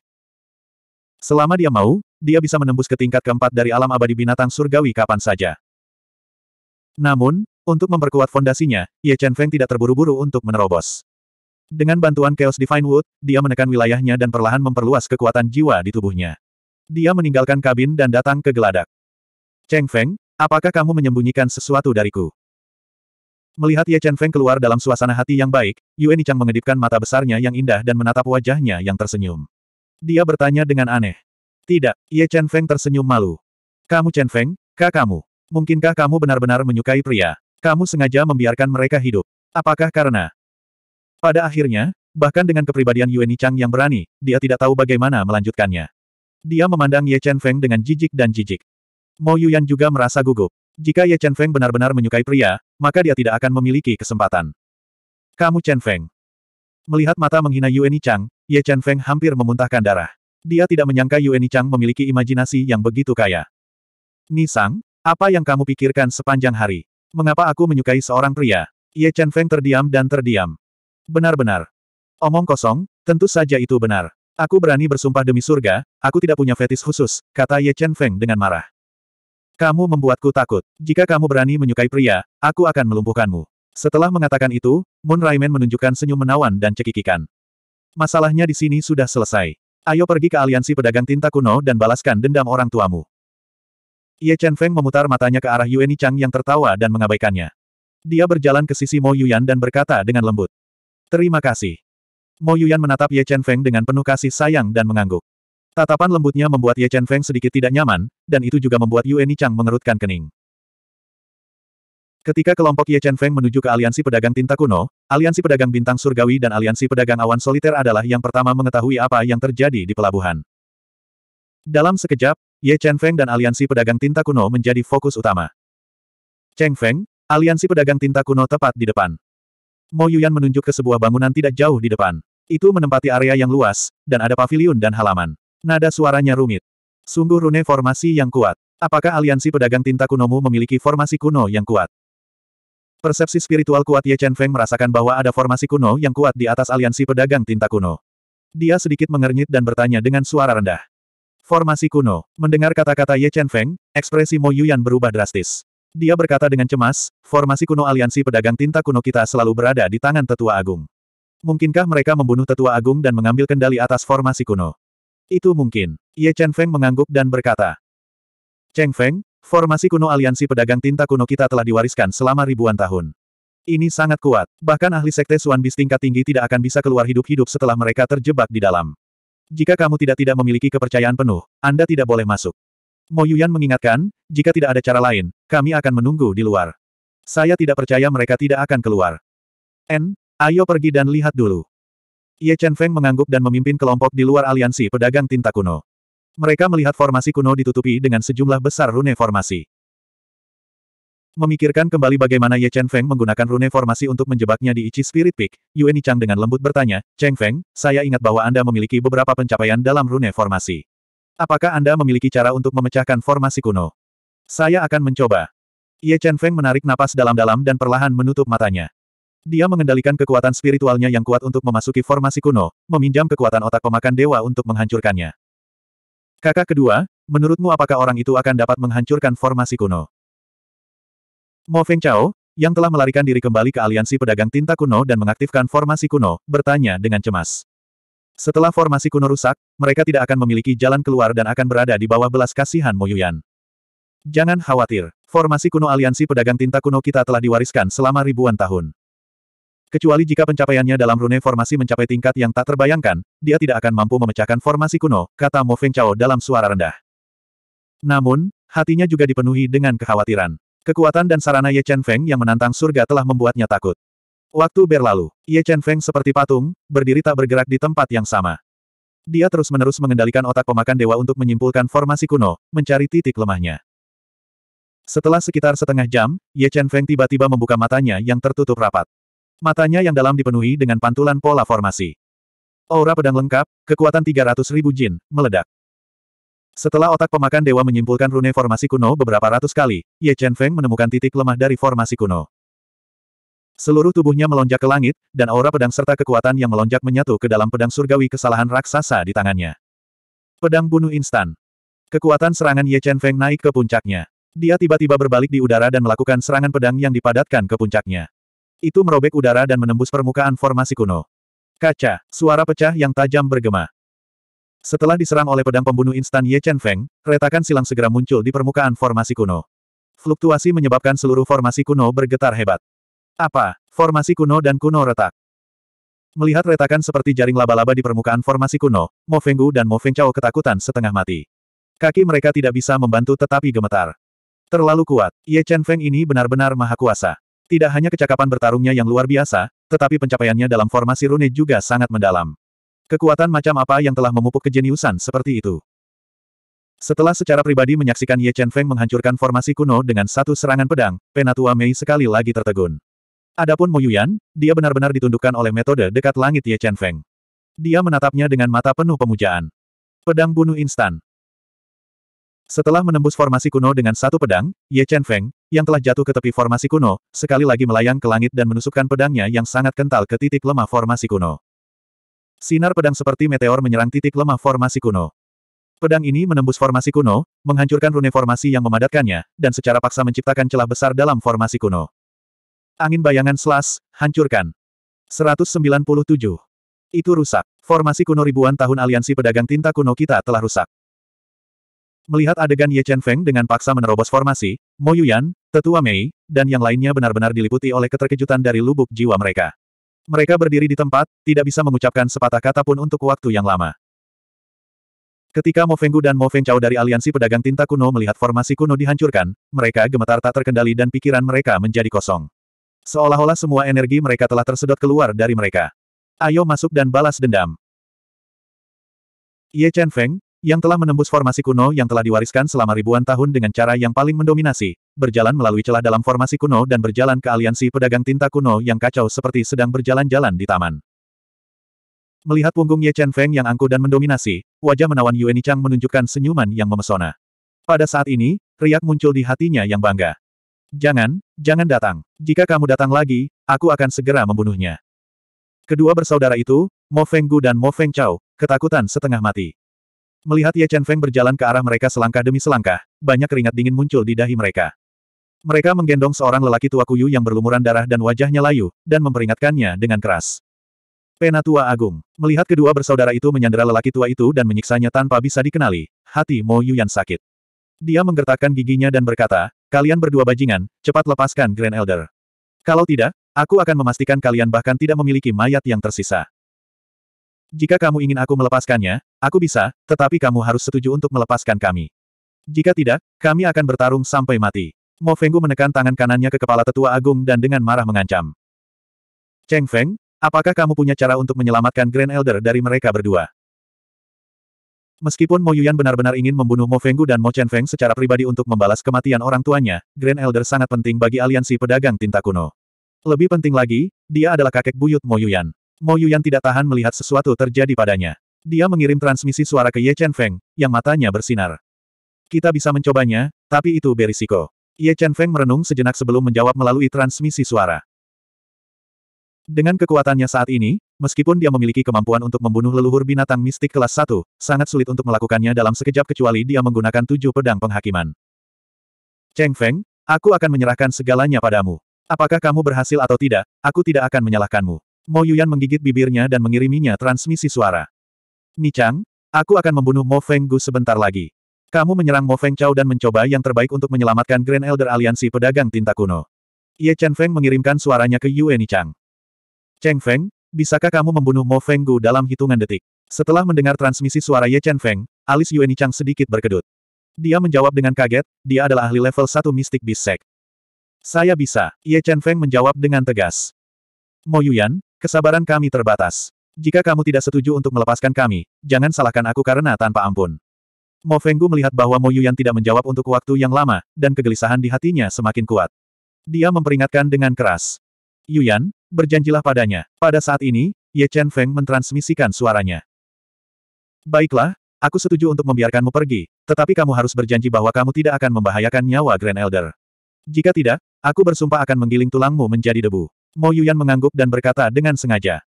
Selama dia mau, dia bisa menembus ke tingkat keempat dari alam abadi binatang surgawi kapan saja. Namun, untuk memperkuat fondasinya, Ye Chen Feng tidak terburu-buru untuk menerobos. Dengan bantuan Chaos Divine Wood, dia menekan wilayahnya dan perlahan memperluas kekuatan jiwa di tubuhnya. Dia meninggalkan kabin dan datang ke geladak. Cheng Feng, apakah kamu menyembunyikan sesuatu dariku? Melihat Ye Chen Feng keluar dalam suasana hati yang baik, Yue Nichang mengedipkan mata besarnya yang indah dan menatap wajahnya yang tersenyum. Dia bertanya dengan aneh. Tidak, Ye Chen Feng tersenyum malu. Kamu Chen Feng, kak kamu. Mungkinkah kamu benar-benar menyukai pria? Kamu sengaja membiarkan mereka hidup. Apakah karena? Pada akhirnya, bahkan dengan kepribadian Yue Nichang yang berani, dia tidak tahu bagaimana melanjutkannya. Dia memandang Ye Chen Feng dengan jijik dan jijik. Mo Yuyan juga merasa gugup. Jika Ye Chen Feng benar-benar menyukai pria, maka dia tidak akan memiliki kesempatan. Kamu Chen Feng. Melihat mata menghina Yueni Chang, Ye Chen Feng hampir memuntahkan darah. Dia tidak menyangka Yueni Chang memiliki imajinasi yang begitu kaya. Nisang, apa yang kamu pikirkan sepanjang hari? Mengapa aku menyukai seorang pria? Ye Chen Feng terdiam dan terdiam. Benar-benar. Omong kosong, tentu saja itu benar. Aku berani bersumpah demi surga, aku tidak punya fetis khusus, kata Ye Chen Feng dengan marah. Kamu membuatku takut. Jika kamu berani menyukai pria, aku akan melumpuhkanmu. Setelah mengatakan itu, Moon Raimen menunjukkan senyum menawan dan cekikikan. Masalahnya di sini sudah selesai. Ayo pergi ke aliansi pedagang tinta kuno dan balaskan dendam orang tuamu. Ye Chen Feng memutar matanya ke arah Yueni Chang yang tertawa dan mengabaikannya. Dia berjalan ke sisi Mo Yuyan dan berkata dengan lembut. Terima kasih. Mo Yuyan menatap Ye Chen Feng dengan penuh kasih sayang dan mengangguk. Tatapan lembutnya membuat Ye Chen Feng sedikit tidak nyaman, dan itu juga membuat Ni Chang mengerutkan kening. Ketika kelompok Ye Chen Feng menuju ke Aliansi Pedagang Tinta Kuno, Aliansi Pedagang Bintang Surgawi dan Aliansi Pedagang Awan Soliter adalah yang pertama mengetahui apa yang terjadi di pelabuhan. Dalam sekejap, Ye Chen Feng dan Aliansi Pedagang Tinta Kuno menjadi fokus utama. Cheng Feng, Aliansi Pedagang Tinta Kuno tepat di depan. Mo Yuan menunjuk ke sebuah bangunan tidak jauh di depan. Itu menempati area yang luas, dan ada paviliun dan halaman. Nada suaranya rumit. Sungguh rune formasi yang kuat. Apakah aliansi pedagang tinta kunomu memiliki formasi kuno yang kuat? Persepsi spiritual kuat Ye Chen Feng merasakan bahwa ada formasi kuno yang kuat di atas aliansi pedagang tinta kuno. Dia sedikit mengernyit dan bertanya dengan suara rendah. Formasi kuno. Mendengar kata-kata Ye Chen Feng, ekspresi Mo Yuyan berubah drastis. Dia berkata dengan cemas, formasi kuno aliansi pedagang tinta kuno kita selalu berada di tangan tetua agung. Mungkinkah mereka membunuh tetua agung dan mengambil kendali atas formasi kuno? Itu mungkin. Ye Chen Feng mengangguk dan berkata. Cheng Feng, formasi kuno aliansi pedagang tinta kuno kita telah diwariskan selama ribuan tahun. Ini sangat kuat. Bahkan ahli sekte Suan Bis tingkat tinggi tidak akan bisa keluar hidup-hidup setelah mereka terjebak di dalam. Jika kamu tidak tidak memiliki kepercayaan penuh, Anda tidak boleh masuk. Yuyan mengingatkan, jika tidak ada cara lain, kami akan menunggu di luar. Saya tidak percaya mereka tidak akan keluar. N, ayo pergi dan lihat dulu. Ye Chen Feng mengangguk dan memimpin kelompok di luar aliansi pedagang tinta kuno. Mereka melihat formasi kuno ditutupi dengan sejumlah besar rune formasi. Memikirkan kembali bagaimana Ye Chen Feng menggunakan rune formasi untuk menjebaknya di Ichi Spirit Peak, Yuen Chang dengan lembut bertanya, Cheng Feng, saya ingat bahwa Anda memiliki beberapa pencapaian dalam rune formasi. Apakah Anda memiliki cara untuk memecahkan formasi kuno? Saya akan mencoba. Ye Chen Feng menarik napas dalam-dalam dan perlahan menutup matanya. Dia mengendalikan kekuatan spiritualnya yang kuat untuk memasuki formasi kuno, meminjam kekuatan otak pemakan dewa untuk menghancurkannya. Kakak kedua, menurutmu apakah orang itu akan dapat menghancurkan formasi kuno? Mo Feng Chao, yang telah melarikan diri kembali ke aliansi pedagang tinta kuno dan mengaktifkan formasi kuno, bertanya dengan cemas. Setelah formasi kuno rusak, mereka tidak akan memiliki jalan keluar dan akan berada di bawah belas kasihan Yuyan. Jangan khawatir, formasi kuno aliansi pedagang tinta kuno kita telah diwariskan selama ribuan tahun. Kecuali jika pencapaiannya dalam rune formasi mencapai tingkat yang tak terbayangkan, dia tidak akan mampu memecahkan formasi kuno, kata Mo Feng Chao dalam suara rendah. Namun, hatinya juga dipenuhi dengan kekhawatiran. Kekuatan dan sarana Ye Chen Feng yang menantang surga telah membuatnya takut. Waktu berlalu, Ye Chen Feng seperti patung, berdiri tak bergerak di tempat yang sama. Dia terus-menerus mengendalikan otak pemakan dewa untuk menyimpulkan formasi kuno, mencari titik lemahnya. Setelah sekitar setengah jam, Ye Chen Feng tiba-tiba membuka matanya yang tertutup rapat matanya yang dalam dipenuhi dengan pantulan pola formasi. Aura pedang lengkap, kekuatan 300 ribu jin, meledak. Setelah otak pemakan dewa menyimpulkan rune formasi kuno beberapa ratus kali, Ye Chen Feng menemukan titik lemah dari formasi kuno. Seluruh tubuhnya melonjak ke langit, dan aura pedang serta kekuatan yang melonjak menyatu ke dalam pedang surgawi kesalahan raksasa di tangannya. Pedang bunuh instan. Kekuatan serangan Ye Chen Feng naik ke puncaknya. Dia tiba-tiba berbalik di udara dan melakukan serangan pedang yang dipadatkan ke puncaknya. Itu merobek udara dan menembus permukaan formasi kuno. Kaca, suara pecah yang tajam bergema. Setelah diserang oleh pedang pembunuh instan Ye Chen Feng, retakan silang segera muncul di permukaan formasi kuno. Fluktuasi menyebabkan seluruh formasi kuno bergetar hebat. Apa? Formasi kuno dan kuno retak. Melihat retakan seperti jaring laba-laba di permukaan formasi kuno, Mo Fenggu dan Mo Fengchao ketakutan setengah mati. Kaki mereka tidak bisa membantu tetapi gemetar. Terlalu kuat, Ye Chen Feng ini benar-benar maha kuasa. Tidak hanya kecakapan bertarungnya yang luar biasa, tetapi pencapaiannya dalam formasi rune juga sangat mendalam. Kekuatan macam apa yang telah memupuk kejeniusan seperti itu? Setelah secara pribadi menyaksikan Ye Chen Feng menghancurkan formasi kuno dengan satu serangan pedang, Penatua Mei sekali lagi tertegun. Adapun Yuyan, dia benar-benar ditundukkan oleh metode dekat langit Ye Chen Feng. Dia menatapnya dengan mata penuh pemujaan. Pedang bunuh instan. Setelah menembus formasi kuno dengan satu pedang, Ye Chen Feng, yang telah jatuh ke tepi formasi kuno, sekali lagi melayang ke langit dan menusukkan pedangnya yang sangat kental ke titik lemah formasi kuno. Sinar pedang seperti meteor menyerang titik lemah formasi kuno. Pedang ini menembus formasi kuno, menghancurkan rune formasi yang memadatkannya, dan secara paksa menciptakan celah besar dalam formasi kuno. Angin bayangan selas, hancurkan. 197. Itu rusak. Formasi kuno ribuan tahun aliansi pedagang tinta kuno kita telah rusak. Melihat adegan Ye Chen Feng dengan paksa menerobos formasi, Mo Yuyan, Tetua Mei, dan yang lainnya benar-benar diliputi oleh keterkejutan dari lubuk jiwa mereka. Mereka berdiri di tempat, tidak bisa mengucapkan sepatah kata pun untuk waktu yang lama. Ketika Mo Fenggu dan Mo Fengchao dari aliansi pedagang tinta kuno melihat formasi kuno dihancurkan, mereka gemetar tak terkendali dan pikiran mereka menjadi kosong. Seolah-olah semua energi mereka telah tersedot keluar dari mereka. Ayo masuk dan balas dendam. Ye Chen Feng, yang telah menembus formasi kuno yang telah diwariskan selama ribuan tahun dengan cara yang paling mendominasi, berjalan melalui celah dalam formasi kuno dan berjalan ke aliansi pedagang tinta kuno yang kacau seperti sedang berjalan-jalan di taman. Melihat punggung Ye Chen Feng yang angkuh dan mendominasi, wajah menawan Yueni Chang menunjukkan senyuman yang memesona. Pada saat ini, riak muncul di hatinya yang bangga. Jangan, jangan datang. Jika kamu datang lagi, aku akan segera membunuhnya. Kedua bersaudara itu, Mo Feng Gu dan Mo Feng Chao, ketakutan setengah mati. Melihat Ye Chen Feng berjalan ke arah mereka selangkah demi selangkah, banyak keringat dingin muncul di dahi mereka. Mereka menggendong seorang lelaki tua kuyu yang berlumuran darah dan wajahnya layu, dan memperingatkannya dengan keras. Penatua Agung. Melihat kedua bersaudara itu menyandera lelaki tua itu dan menyiksanya tanpa bisa dikenali, hati Mo Yuyan sakit. Dia menggertakkan giginya dan berkata, kalian berdua bajingan, cepat lepaskan Grand Elder. Kalau tidak, aku akan memastikan kalian bahkan tidak memiliki mayat yang tersisa. Jika kamu ingin aku melepaskannya, aku bisa, tetapi kamu harus setuju untuk melepaskan kami. Jika tidak, kami akan bertarung sampai mati. Mo Fenggu menekan tangan kanannya ke kepala tetua agung dan dengan marah mengancam. Cheng Feng, apakah kamu punya cara untuk menyelamatkan Grand Elder dari mereka berdua? Meskipun Mo Yuan benar-benar ingin membunuh Mo Fenggu dan Mo Chen Feng secara pribadi untuk membalas kematian orang tuanya, Grand Elder sangat penting bagi aliansi pedagang tinta kuno. Lebih penting lagi, dia adalah kakek buyut Mo Yuan. Mo Yuyan tidak tahan melihat sesuatu terjadi padanya. Dia mengirim transmisi suara ke Ye Chen Feng, yang matanya bersinar. Kita bisa mencobanya, tapi itu berisiko. Ye Chen Feng merenung sejenak sebelum menjawab melalui transmisi suara. Dengan kekuatannya saat ini, meskipun dia memiliki kemampuan untuk membunuh leluhur binatang mistik kelas 1, sangat sulit untuk melakukannya dalam sekejap kecuali dia menggunakan tujuh pedang penghakiman. Cheng Feng, aku akan menyerahkan segalanya padamu. Apakah kamu berhasil atau tidak, aku tidak akan menyalahkanmu. Mo Yuyan menggigit bibirnya dan mengiriminya transmisi suara. Nichang, aku akan membunuh Mo Feng Gu sebentar lagi. Kamu menyerang Mo Feng Chao dan mencoba yang terbaik untuk menyelamatkan Grand Elder Aliansi Pedagang Tinta Kuno. Ye Chen Feng mengirimkan suaranya ke Yue Chang. Cheng Feng, bisakah kamu membunuh Mo Feng Gu dalam hitungan detik? Setelah mendengar transmisi suara Ye Chen Feng, alis Yue Chang sedikit berkedut. Dia menjawab dengan kaget, dia adalah ahli level 1 mistik Beast Sect. Saya bisa, Ye Chen Feng menjawab dengan tegas. Mo Yuyan, Kesabaran kami terbatas. Jika kamu tidak setuju untuk melepaskan kami, jangan salahkan aku karena tanpa ampun. Mo Fenggu melihat bahwa Mo Yuyan tidak menjawab untuk waktu yang lama, dan kegelisahan di hatinya semakin kuat. Dia memperingatkan dengan keras. Yuyan, berjanjilah padanya. Pada saat ini, Ye Chen Feng mentransmisikan suaranya. Baiklah, aku setuju untuk membiarkanmu pergi, tetapi kamu harus berjanji bahwa kamu tidak akan membahayakan nyawa Grand Elder. Jika tidak, aku bersumpah akan menggiling tulangmu menjadi debu. Mo Yuyan mengangguk dan berkata dengan sengaja.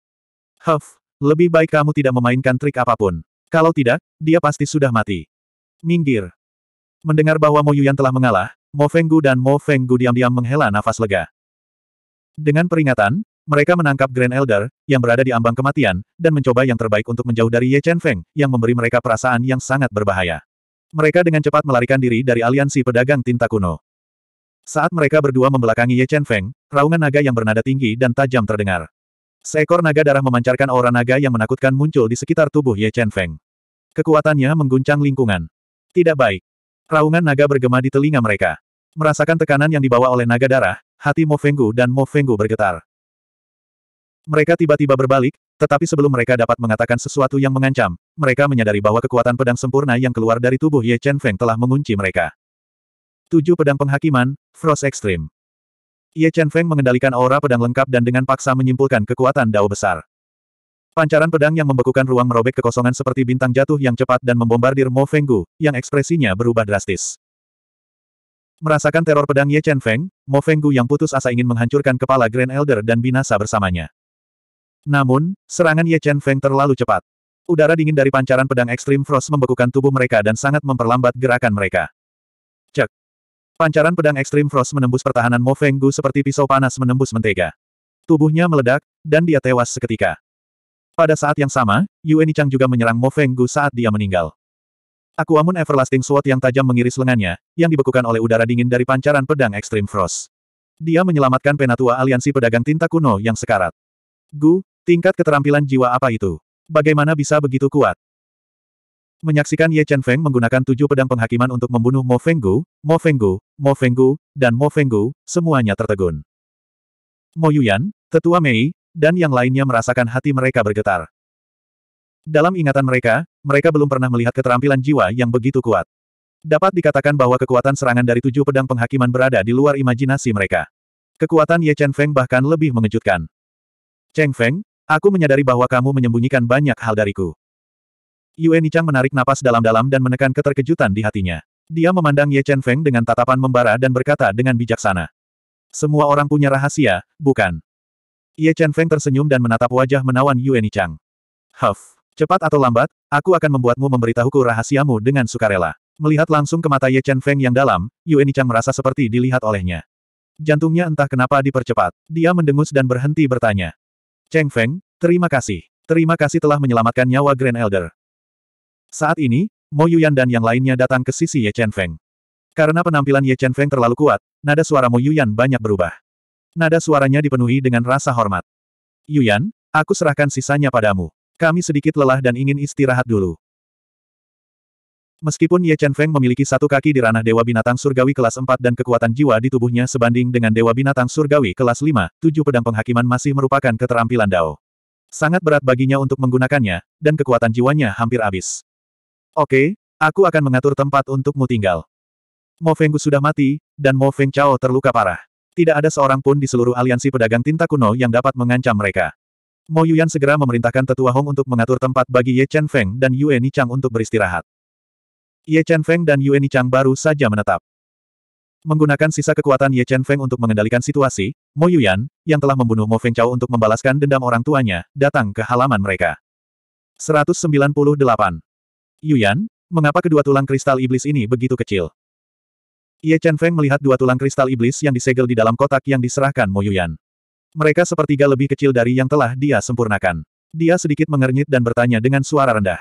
Huff, lebih baik kamu tidak memainkan trik apapun. Kalau tidak, dia pasti sudah mati. Minggir. Mendengar bahwa Mo Yuyan telah mengalah, Mo Fenggu dan Mo Fenggu diam-diam menghela nafas lega. Dengan peringatan, mereka menangkap Grand Elder, yang berada di ambang kematian, dan mencoba yang terbaik untuk menjauh dari Ye Chen Feng, yang memberi mereka perasaan yang sangat berbahaya. Mereka dengan cepat melarikan diri dari aliansi pedagang tinta kuno. Saat mereka berdua membelakangi Ye Chen Feng, raungan naga yang bernada tinggi dan tajam terdengar. Seekor naga darah memancarkan aura naga yang menakutkan muncul di sekitar tubuh Ye Chen Feng. Kekuatannya mengguncang lingkungan. Tidak baik. Raungan naga bergema di telinga mereka. Merasakan tekanan yang dibawa oleh naga darah, hati Mo Fenggu dan Mo Fenggu bergetar. Mereka tiba-tiba berbalik, tetapi sebelum mereka dapat mengatakan sesuatu yang mengancam, mereka menyadari bahwa kekuatan pedang sempurna yang keluar dari tubuh Ye Chen Feng telah mengunci mereka. Tujuh pedang penghakiman, Frost Extreme. Ye Chen Feng mengendalikan aura pedang lengkap dan dengan paksa menyimpulkan kekuatan dao besar. Pancaran pedang yang membekukan ruang merobek kekosongan seperti bintang jatuh yang cepat dan membombardir Mo Fenggu, yang ekspresinya berubah drastis. Merasakan teror pedang Ye Chen Feng, Mo Fenggu yang putus asa ingin menghancurkan kepala Grand Elder dan binasa bersamanya. Namun, serangan Ye Chen Feng terlalu cepat. Udara dingin dari pancaran pedang ekstrim Frost membekukan tubuh mereka dan sangat memperlambat gerakan mereka. Pancaran pedang ekstrim Frost menembus pertahanan Mo Feng Gu seperti pisau panas menembus mentega. Tubuhnya meledak, dan dia tewas seketika. Pada saat yang sama, Yue Nichang juga menyerang Mo Feng Gu saat dia meninggal. Aku amun Everlasting Sword yang tajam mengiris lengannya, yang dibekukan oleh udara dingin dari pancaran pedang ekstrim Frost. Dia menyelamatkan penatua aliansi pedagang tinta kuno yang sekarat. Gu, tingkat keterampilan jiwa apa itu? Bagaimana bisa begitu kuat? Menyaksikan Ye Chen Feng menggunakan tujuh pedang penghakiman untuk membunuh Mo Fenggu, Mo Fenggu, Mo Fenggu, dan Mo Fenggu, semuanya tertegun. Mo Yuyan, Tetua Mei, dan yang lainnya merasakan hati mereka bergetar. Dalam ingatan mereka, mereka belum pernah melihat keterampilan jiwa yang begitu kuat. Dapat dikatakan bahwa kekuatan serangan dari tujuh pedang penghakiman berada di luar imajinasi mereka. Kekuatan Ye Chen Feng bahkan lebih mengejutkan. Cheng Feng, aku menyadari bahwa kamu menyembunyikan banyak hal dariku. Yue Nichang menarik napas dalam-dalam dan menekan keterkejutan di hatinya. Dia memandang Ye Chen Feng dengan tatapan membara dan berkata dengan bijaksana. Semua orang punya rahasia, bukan? Ye Chen Feng tersenyum dan menatap wajah menawan Yue Nichang. Huff, cepat atau lambat, aku akan membuatmu memberitahuku rahasiamu dengan sukarela. Melihat langsung ke mata Ye Chen Feng yang dalam, Yue Nichang merasa seperti dilihat olehnya. Jantungnya entah kenapa dipercepat. Dia mendengus dan berhenti bertanya. Cheng Feng, terima kasih. Terima kasih telah menyelamatkan nyawa Grand Elder. Saat ini, Mo Yuyan dan yang lainnya datang ke sisi Ye Chen Feng. Karena penampilan Ye Chen Feng terlalu kuat, nada suara Mo Yuyan banyak berubah. Nada suaranya dipenuhi dengan rasa hormat. Yuyan, aku serahkan sisanya padamu. Kami sedikit lelah dan ingin istirahat dulu. Meskipun Ye Chen Feng memiliki satu kaki di ranah Dewa Binatang Surgawi kelas 4 dan kekuatan jiwa di tubuhnya sebanding dengan Dewa Binatang Surgawi kelas 5, tujuh pedang penghakiman masih merupakan keterampilan Dao. Sangat berat baginya untuk menggunakannya, dan kekuatan jiwanya hampir habis. Oke, aku akan mengatur tempat untukmu tinggal. Mo Fenggu sudah mati, dan Mo Feng Chao terluka parah. Tidak ada seorang pun di seluruh aliansi pedagang tinta kuno yang dapat mengancam mereka. Mo Yuyan segera memerintahkan tetua Hong untuk mengatur tempat bagi Ye Chen Feng dan Yue Nichang untuk beristirahat. Ye Chen Feng dan Yue Nichang baru saja menetap. Menggunakan sisa kekuatan Ye Chen Feng untuk mengendalikan situasi, Mo Yuyan, yang telah membunuh Mo Feng Chao untuk membalaskan dendam orang tuanya, datang ke halaman mereka. 198. Yuyan, mengapa kedua tulang kristal iblis ini begitu kecil? Ye Chen Feng melihat dua tulang kristal iblis yang disegel di dalam kotak yang diserahkan Mo Yuyan. Mereka sepertiga lebih kecil dari yang telah dia sempurnakan. Dia sedikit mengernyit dan bertanya dengan suara rendah.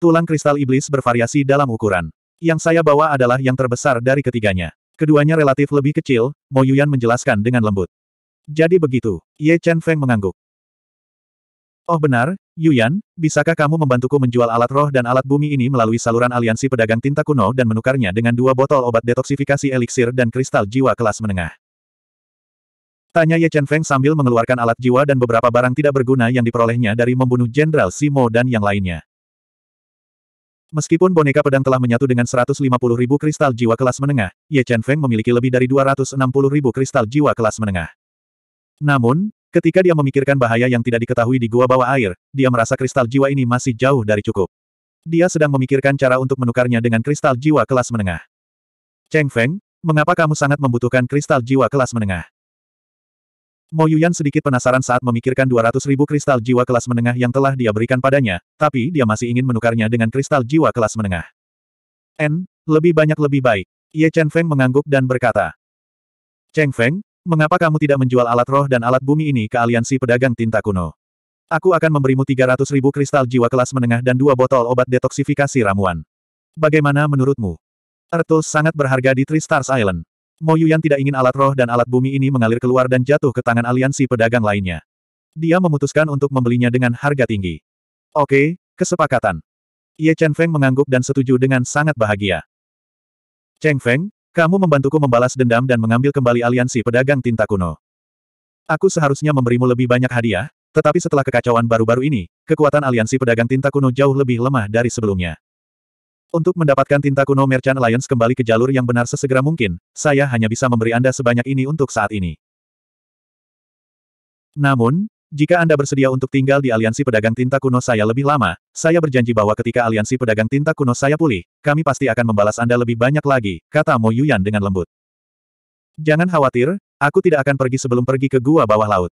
Tulang kristal iblis bervariasi dalam ukuran. Yang saya bawa adalah yang terbesar dari ketiganya. Keduanya relatif lebih kecil, Mo Yuyan menjelaskan dengan lembut. Jadi begitu, Ye Chen Feng mengangguk. Oh benar, Yuyan, bisakah kamu membantuku menjual alat roh dan alat bumi ini melalui saluran aliansi pedagang tinta kuno dan menukarnya dengan dua botol obat detoksifikasi eliksir dan kristal jiwa kelas menengah? Tanya Ye Chen Feng sambil mengeluarkan alat jiwa dan beberapa barang tidak berguna yang diperolehnya dari membunuh Jenderal Simo dan yang lainnya. Meskipun boneka pedang telah menyatu dengan 150 ribu kristal jiwa kelas menengah, Ye Chen Feng memiliki lebih dari 260 ribu kristal jiwa kelas menengah. Namun, Ketika dia memikirkan bahaya yang tidak diketahui di gua bawah air, dia merasa kristal jiwa ini masih jauh dari cukup. Dia sedang memikirkan cara untuk menukarnya dengan kristal jiwa kelas menengah. Cheng Feng, mengapa kamu sangat membutuhkan kristal jiwa kelas menengah? Mo Yuyan sedikit penasaran saat memikirkan 200 ribu kristal jiwa kelas menengah yang telah dia berikan padanya, tapi dia masih ingin menukarnya dengan kristal jiwa kelas menengah. N, lebih banyak lebih baik. Ye Chen Feng mengangguk dan berkata. Cheng Feng, Mengapa kamu tidak menjual alat roh dan alat bumi ini ke aliansi pedagang tinta kuno? Aku akan memberimu 300 ribu kristal jiwa kelas menengah dan dua botol obat detoksifikasi ramuan. Bagaimana menurutmu? Ertus sangat berharga di Three Stars Island. Moyu yang tidak ingin alat roh dan alat bumi ini mengalir keluar dan jatuh ke tangan aliansi pedagang lainnya. Dia memutuskan untuk membelinya dengan harga tinggi. Oke, kesepakatan. Ye Chen Feng mengangguk dan setuju dengan sangat bahagia. Cheng Feng, kamu membantuku membalas dendam dan mengambil kembali aliansi pedagang tinta kuno. Aku seharusnya memberimu lebih banyak hadiah, tetapi setelah kekacauan baru-baru ini, kekuatan aliansi pedagang tinta kuno jauh lebih lemah dari sebelumnya. Untuk mendapatkan tinta kuno Merchant Alliance kembali ke jalur yang benar sesegera mungkin, saya hanya bisa memberi Anda sebanyak ini untuk saat ini. Namun, jika Anda bersedia untuk tinggal di aliansi pedagang tinta kuno saya lebih lama, saya berjanji bahwa ketika aliansi pedagang tinta kuno saya pulih, kami pasti akan membalas Anda lebih banyak lagi, kata Mo Yuyan dengan lembut. Jangan khawatir, aku tidak akan pergi sebelum pergi ke gua bawah laut.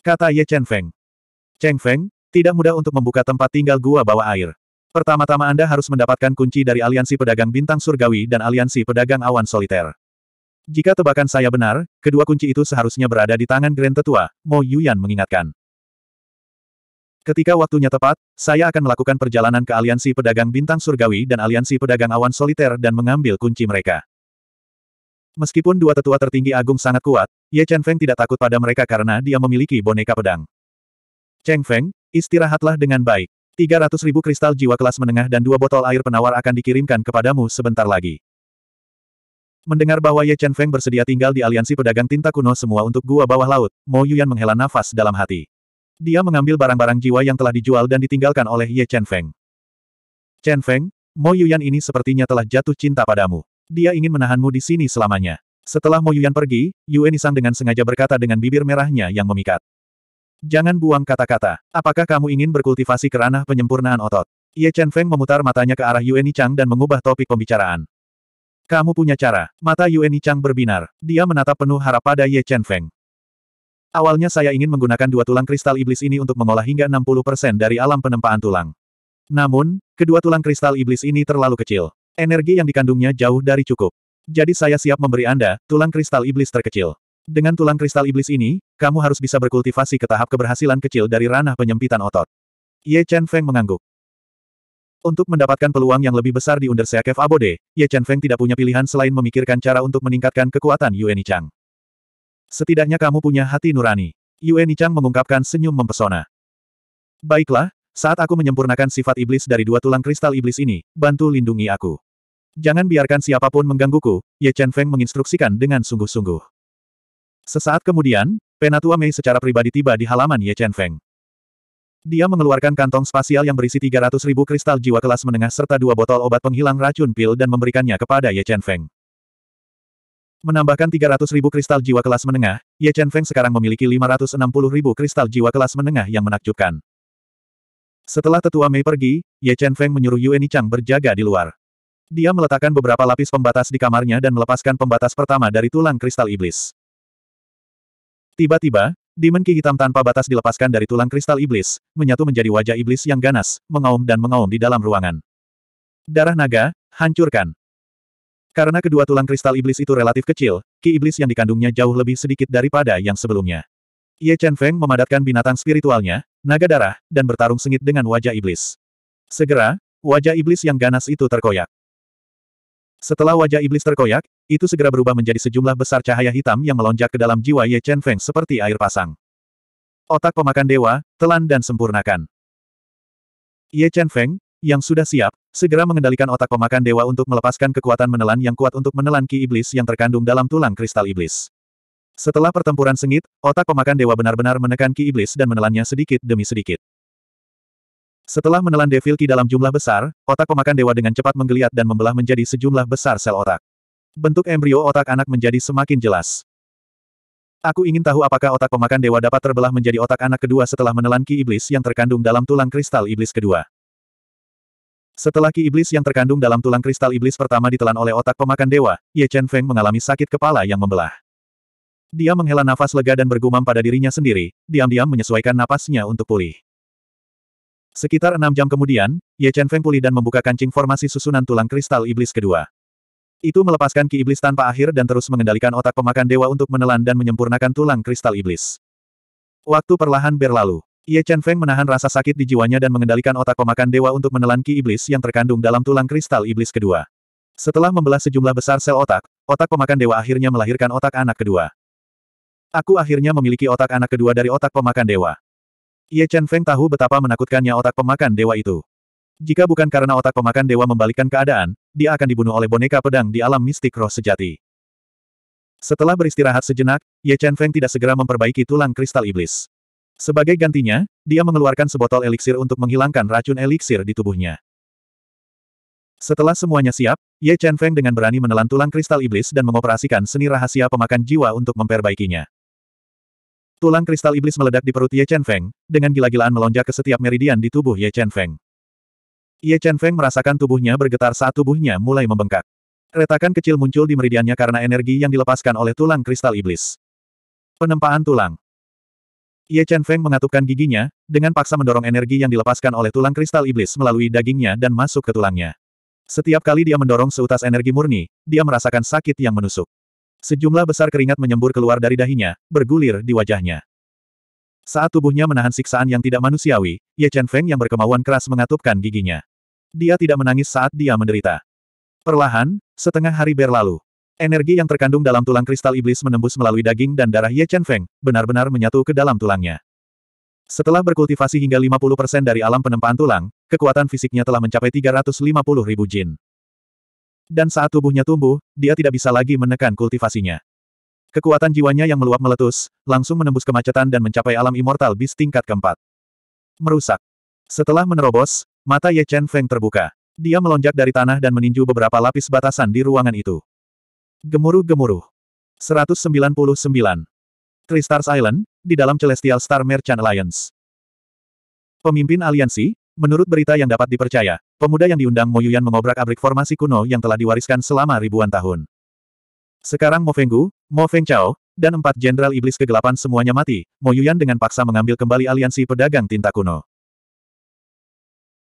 Kata Ye Chen Feng. Cheng Feng, tidak mudah untuk membuka tempat tinggal gua bawah air. Pertama-tama Anda harus mendapatkan kunci dari aliansi pedagang bintang surgawi dan aliansi pedagang awan soliter. Jika tebakan saya benar, kedua kunci itu seharusnya berada di tangan Grand Tetua, Mo Yuyan mengingatkan. Ketika waktunya tepat, saya akan melakukan perjalanan ke Aliansi Pedagang Bintang Surgawi dan Aliansi Pedagang Awan Soliter dan mengambil kunci mereka. Meskipun dua tetua tertinggi agung sangat kuat, Ye Chen Feng tidak takut pada mereka karena dia memiliki boneka pedang. Cheng Feng, istirahatlah dengan baik. 300 ribu kristal jiwa kelas menengah dan dua botol air penawar akan dikirimkan kepadamu sebentar lagi. Mendengar bahwa Ye Chen Feng bersedia tinggal di aliansi pedagang tinta kuno semua untuk gua bawah laut, Mo Yuan menghela nafas dalam hati. Dia mengambil barang-barang jiwa yang telah dijual dan ditinggalkan oleh Ye Chen Feng. Chen Feng, Mo Yuan ini sepertinya telah jatuh cinta padamu. Dia ingin menahanmu di sini selamanya. Setelah Mo Yuan pergi, Yue Nisang dengan sengaja berkata dengan bibir merahnya yang memikat. Jangan buang kata-kata. Apakah kamu ingin berkultivasi ke ranah penyempurnaan otot? Ye Chen Feng memutar matanya ke arah Yue Nisang dan mengubah topik pembicaraan. Kamu punya cara. Mata Yuan Chang berbinar. Dia menatap penuh harap pada Ye Chen Feng. Awalnya saya ingin menggunakan dua tulang kristal iblis ini untuk mengolah hingga 60% dari alam penempaan tulang. Namun, kedua tulang kristal iblis ini terlalu kecil. Energi yang dikandungnya jauh dari cukup. Jadi saya siap memberi Anda, tulang kristal iblis terkecil. Dengan tulang kristal iblis ini, kamu harus bisa berkultivasi ke tahap keberhasilan kecil dari ranah penyempitan otot. Ye Chen Feng mengangguk. Untuk mendapatkan peluang yang lebih besar di Undersea Cave Abode, Ye Chen Feng tidak punya pilihan selain memikirkan cara untuk meningkatkan kekuatan Yuan Chang. Setidaknya kamu punya hati nurani. Yuan Chang mengungkapkan senyum mempesona. Baiklah, saat aku menyempurnakan sifat iblis dari dua tulang kristal iblis ini, bantu lindungi aku. Jangan biarkan siapapun menggangguku, Ye Chen Feng menginstruksikan dengan sungguh-sungguh. Sesaat kemudian, Penatua Mei secara pribadi tiba di halaman Ye Chen Feng. Dia mengeluarkan kantong spasial yang berisi 300 ribu kristal jiwa kelas menengah serta dua botol obat penghilang racun pil dan memberikannya kepada Ye Chen Feng. Menambahkan 300 ribu kristal jiwa kelas menengah, Ye Chen Feng sekarang memiliki 560 ribu kristal jiwa kelas menengah yang menakjubkan. Setelah tetua Mei pergi, Ye Chen Feng menyuruh Yue Nichang berjaga di luar. Dia meletakkan beberapa lapis pembatas di kamarnya dan melepaskan pembatas pertama dari tulang kristal iblis. Tiba-tiba, Demon ki hitam tanpa batas dilepaskan dari tulang kristal iblis, menyatu menjadi wajah iblis yang ganas, mengaum dan mengaum di dalam ruangan. Darah naga, hancurkan. Karena kedua tulang kristal iblis itu relatif kecil, ki iblis yang dikandungnya jauh lebih sedikit daripada yang sebelumnya. Ye Chen Feng memadatkan binatang spiritualnya, naga darah, dan bertarung sengit dengan wajah iblis. Segera, wajah iblis yang ganas itu terkoyak. Setelah wajah iblis terkoyak, itu segera berubah menjadi sejumlah besar cahaya hitam yang melonjak ke dalam jiwa Ye Chen Feng seperti air pasang. Otak pemakan dewa, telan dan sempurnakan. Ye Chen Feng, yang sudah siap, segera mengendalikan otak pemakan dewa untuk melepaskan kekuatan menelan yang kuat untuk menelan ki iblis yang terkandung dalam tulang kristal iblis. Setelah pertempuran sengit, otak pemakan dewa benar-benar menekan ki iblis dan menelannya sedikit demi sedikit. Setelah menelan Devil Ki dalam jumlah besar, otak pemakan dewa dengan cepat menggeliat dan membelah menjadi sejumlah besar sel otak. Bentuk embrio otak anak menjadi semakin jelas. Aku ingin tahu apakah otak pemakan dewa dapat terbelah menjadi otak anak kedua setelah menelan ki iblis yang terkandung dalam tulang kristal iblis kedua. Setelah ki iblis yang terkandung dalam tulang kristal iblis pertama ditelan oleh otak pemakan dewa, Ye Chen Feng mengalami sakit kepala yang membelah. Dia menghela nafas lega dan bergumam pada dirinya sendiri, diam-diam menyesuaikan napasnya untuk pulih. Sekitar enam jam kemudian, Ye Chen Feng pulih dan membuka kancing formasi susunan tulang kristal iblis kedua. Itu melepaskan ki iblis tanpa akhir dan terus mengendalikan otak pemakan dewa untuk menelan dan menyempurnakan tulang kristal iblis. Waktu perlahan berlalu. Ye Chen Feng menahan rasa sakit di jiwanya dan mengendalikan otak pemakan dewa untuk menelan ki iblis yang terkandung dalam tulang kristal iblis kedua. Setelah membelah sejumlah besar sel otak, otak pemakan dewa akhirnya melahirkan otak anak kedua. Aku akhirnya memiliki otak anak kedua dari otak pemakan dewa. Ye Chen Feng tahu betapa menakutkannya otak pemakan dewa itu. Jika bukan karena otak pemakan dewa membalikkan keadaan, dia akan dibunuh oleh boneka pedang di alam mistik roh sejati. Setelah beristirahat sejenak, Ye Chen Feng tidak segera memperbaiki tulang kristal iblis. Sebagai gantinya, dia mengeluarkan sebotol eliksir untuk menghilangkan racun eliksir di tubuhnya. Setelah semuanya siap, Ye Chen Feng dengan berani menelan tulang kristal iblis dan mengoperasikan seni rahasia pemakan jiwa untuk memperbaikinya. Tulang kristal iblis meledak di perut Ye Chen Feng, dengan gila-gilaan melonjak ke setiap meridian di tubuh Ye Chen Feng. Ye Chen Feng merasakan tubuhnya bergetar saat tubuhnya mulai membengkak. Retakan kecil muncul di meridiannya karena energi yang dilepaskan oleh tulang kristal iblis. Penempaan tulang. Ye Chen Feng mengatupkan giginya, dengan paksa mendorong energi yang dilepaskan oleh tulang kristal iblis melalui dagingnya dan masuk ke tulangnya. Setiap kali dia mendorong seutas energi murni, dia merasakan sakit yang menusuk. Sejumlah besar keringat menyembur keluar dari dahinya, bergulir di wajahnya. Saat tubuhnya menahan siksaan yang tidak manusiawi, Ye Chen Feng yang berkemauan keras mengatupkan giginya. Dia tidak menangis saat dia menderita. Perlahan, setengah hari berlalu. Energi yang terkandung dalam tulang kristal iblis menembus melalui daging dan darah Ye Chen Feng, benar-benar menyatu ke dalam tulangnya. Setelah berkultivasi hingga 50% dari alam penempaan tulang, kekuatan fisiknya telah mencapai 350 ribu jin. Dan saat tubuhnya tumbuh, dia tidak bisa lagi menekan kultivasinya. Kekuatan jiwanya yang meluap meletus, langsung menembus kemacetan dan mencapai alam immortal bis tingkat keempat. Merusak. Setelah menerobos, mata Ye Chen Feng terbuka. Dia melonjak dari tanah dan meninju beberapa lapis batasan di ruangan itu. Gemuruh-gemuruh. 199. Three Stars Island, di dalam Celestial Star Merchant Alliance. Pemimpin aliansi, menurut berita yang dapat dipercaya, Pemuda yang diundang Moyuyan mengobrak-abrik formasi kuno yang telah diwariskan selama ribuan tahun. Sekarang Mo Fenggu, Mo Feng Fengchao, dan empat jenderal iblis kegelapan semuanya mati, Moyuyan dengan paksa mengambil kembali aliansi pedagang tinta kuno.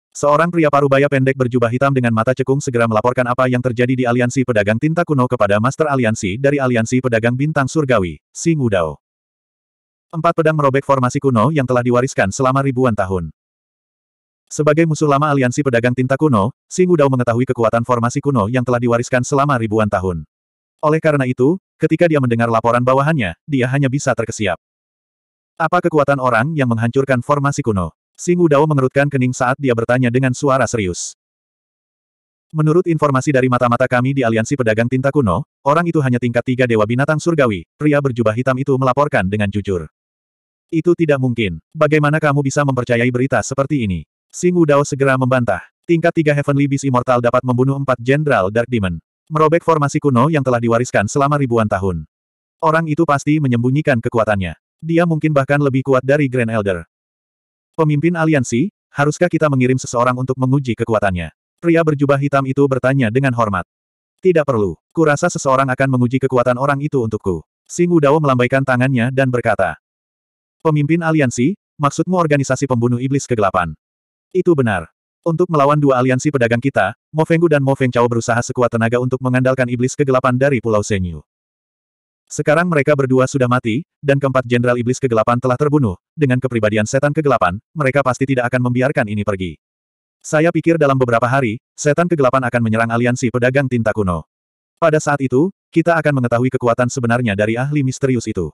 Seorang pria parubaya pendek berjubah hitam dengan mata cekung segera melaporkan apa yang terjadi di aliansi pedagang tinta kuno kepada Master Aliansi dari aliansi pedagang bintang surgawi, Sing Udao. Empat pedang merobek formasi kuno yang telah diwariskan selama ribuan tahun. Sebagai musuh lama aliansi pedagang tinta kuno, Xing Dao mengetahui kekuatan formasi kuno yang telah diwariskan selama ribuan tahun. Oleh karena itu, ketika dia mendengar laporan bawahannya, dia hanya bisa terkesiap. Apa kekuatan orang yang menghancurkan formasi kuno? Xing Dao mengerutkan kening saat dia bertanya dengan suara serius. Menurut informasi dari mata-mata kami di aliansi pedagang tinta kuno, orang itu hanya tingkat tiga dewa binatang surgawi, pria berjubah hitam itu melaporkan dengan jujur. Itu tidak mungkin. Bagaimana kamu bisa mempercayai berita seperti ini? Xing Dao segera membantah. Tingkat 3 Heavenly Beast Immortal dapat membunuh 4 Jenderal Dark Demon. Merobek formasi kuno yang telah diwariskan selama ribuan tahun. Orang itu pasti menyembunyikan kekuatannya. Dia mungkin bahkan lebih kuat dari Grand Elder. Pemimpin aliansi, haruskah kita mengirim seseorang untuk menguji kekuatannya? Pria berjubah hitam itu bertanya dengan hormat. Tidak perlu. Kurasa seseorang akan menguji kekuatan orang itu untukku. Sing Dao melambaikan tangannya dan berkata. Pemimpin aliansi, maksudmu organisasi pembunuh iblis kegelapan. Itu benar. Untuk melawan dua aliansi pedagang kita, Mo Fenggu dan Mo Feng Chao berusaha sekuat tenaga untuk mengandalkan iblis kegelapan dari Pulau Senyu. Sekarang mereka berdua sudah mati, dan keempat jenderal iblis kegelapan telah terbunuh. Dengan kepribadian setan kegelapan, mereka pasti tidak akan membiarkan ini pergi. Saya pikir dalam beberapa hari, setan kegelapan akan menyerang aliansi pedagang tinta kuno. Pada saat itu, kita akan mengetahui kekuatan sebenarnya dari ahli misterius itu.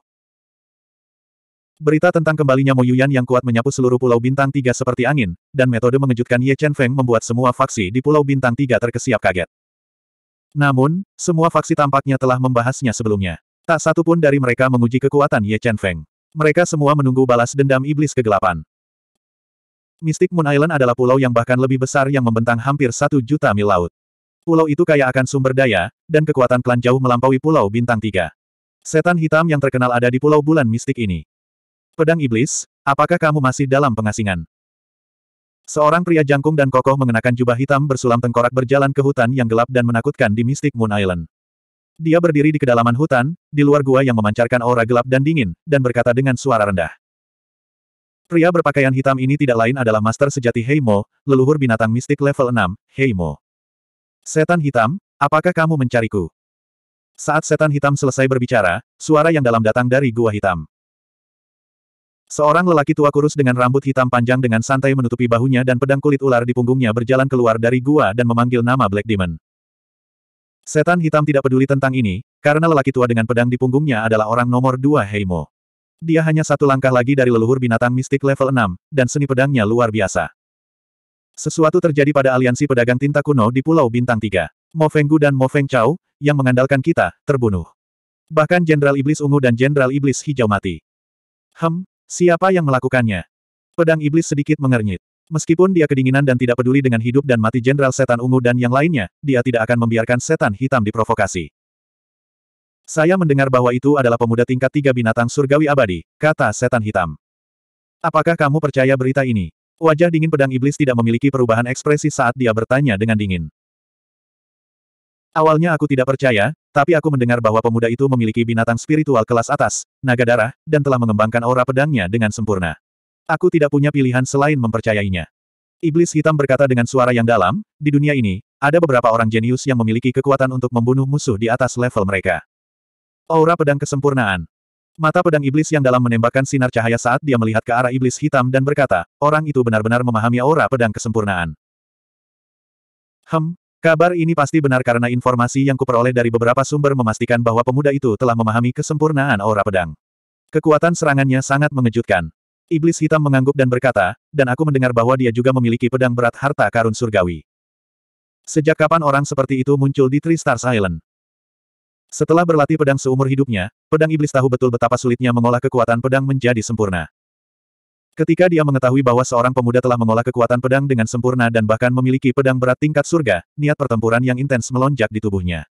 Berita tentang kembalinya Yuyan yang kuat menyapu seluruh Pulau Bintang Tiga seperti angin, dan metode mengejutkan Ye Chen Feng membuat semua faksi di Pulau Bintang Tiga terkesiap kaget. Namun, semua faksi tampaknya telah membahasnya sebelumnya. Tak satu pun dari mereka menguji kekuatan Ye Chen Feng. Mereka semua menunggu balas dendam iblis kegelapan. Mystic Moon Island adalah pulau yang bahkan lebih besar yang membentang hampir satu juta mil laut. Pulau itu kaya akan sumber daya, dan kekuatan klan jauh melampaui pulau bintang tiga. Setan hitam yang terkenal ada di pulau bulan mistik ini. Pedang Iblis, apakah kamu masih dalam pengasingan? Seorang pria jangkung dan kokoh mengenakan jubah hitam bersulam tengkorak berjalan ke hutan yang gelap dan menakutkan di Mystic Moon Island. Dia berdiri di kedalaman hutan, di luar gua yang memancarkan aura gelap dan dingin, dan berkata dengan suara rendah. Pria berpakaian hitam ini tidak lain adalah master sejati Heimo, leluhur binatang mistik level 6, Heimo. Setan hitam, apakah kamu mencariku? Saat setan hitam selesai berbicara, suara yang dalam datang dari gua hitam. Seorang lelaki tua kurus dengan rambut hitam panjang dengan santai menutupi bahunya dan pedang kulit ular di punggungnya berjalan keluar dari gua dan memanggil nama Black Demon. Setan hitam tidak peduli tentang ini, karena lelaki tua dengan pedang di punggungnya adalah orang nomor dua Heimo. Dia hanya satu langkah lagi dari leluhur binatang mistik level 6, dan seni pedangnya luar biasa. Sesuatu terjadi pada aliansi pedagang tinta kuno di Pulau Bintang 3. Mo Fenggu dan Mo Feng Chao, yang mengandalkan kita, terbunuh. Bahkan Jenderal Iblis Ungu dan Jenderal Iblis Hijau mati. Hem, Siapa yang melakukannya? Pedang iblis sedikit mengernyit. Meskipun dia kedinginan dan tidak peduli dengan hidup dan mati Jenderal Setan Ungu dan yang lainnya, dia tidak akan membiarkan Setan Hitam diprovokasi. Saya mendengar bahwa itu adalah pemuda tingkat tiga binatang surgawi abadi, kata Setan Hitam. Apakah kamu percaya berita ini? Wajah dingin pedang iblis tidak memiliki perubahan ekspresi saat dia bertanya dengan dingin. Awalnya aku tidak percaya, tapi aku mendengar bahwa pemuda itu memiliki binatang spiritual kelas atas, naga darah, dan telah mengembangkan aura pedangnya dengan sempurna. Aku tidak punya pilihan selain mempercayainya. Iblis hitam berkata dengan suara yang dalam, di dunia ini, ada beberapa orang jenius yang memiliki kekuatan untuk membunuh musuh di atas level mereka. Aura pedang kesempurnaan. Mata pedang iblis yang dalam menembakkan sinar cahaya saat dia melihat ke arah iblis hitam dan berkata, orang itu benar-benar memahami aura pedang kesempurnaan. Hem, Kabar ini pasti benar karena informasi yang kuperoleh dari beberapa sumber memastikan bahwa pemuda itu telah memahami kesempurnaan aura pedang. Kekuatan serangannya sangat mengejutkan. Iblis hitam mengangguk dan berkata, dan aku mendengar bahwa dia juga memiliki pedang berat harta karun surgawi. Sejak kapan orang seperti itu muncul di Three Stars Island? Setelah berlatih pedang seumur hidupnya, pedang iblis tahu betul betapa sulitnya mengolah kekuatan pedang menjadi sempurna. Ketika dia mengetahui bahwa seorang pemuda telah mengolah kekuatan pedang dengan sempurna dan bahkan memiliki pedang berat tingkat surga, niat pertempuran yang intens melonjak di tubuhnya.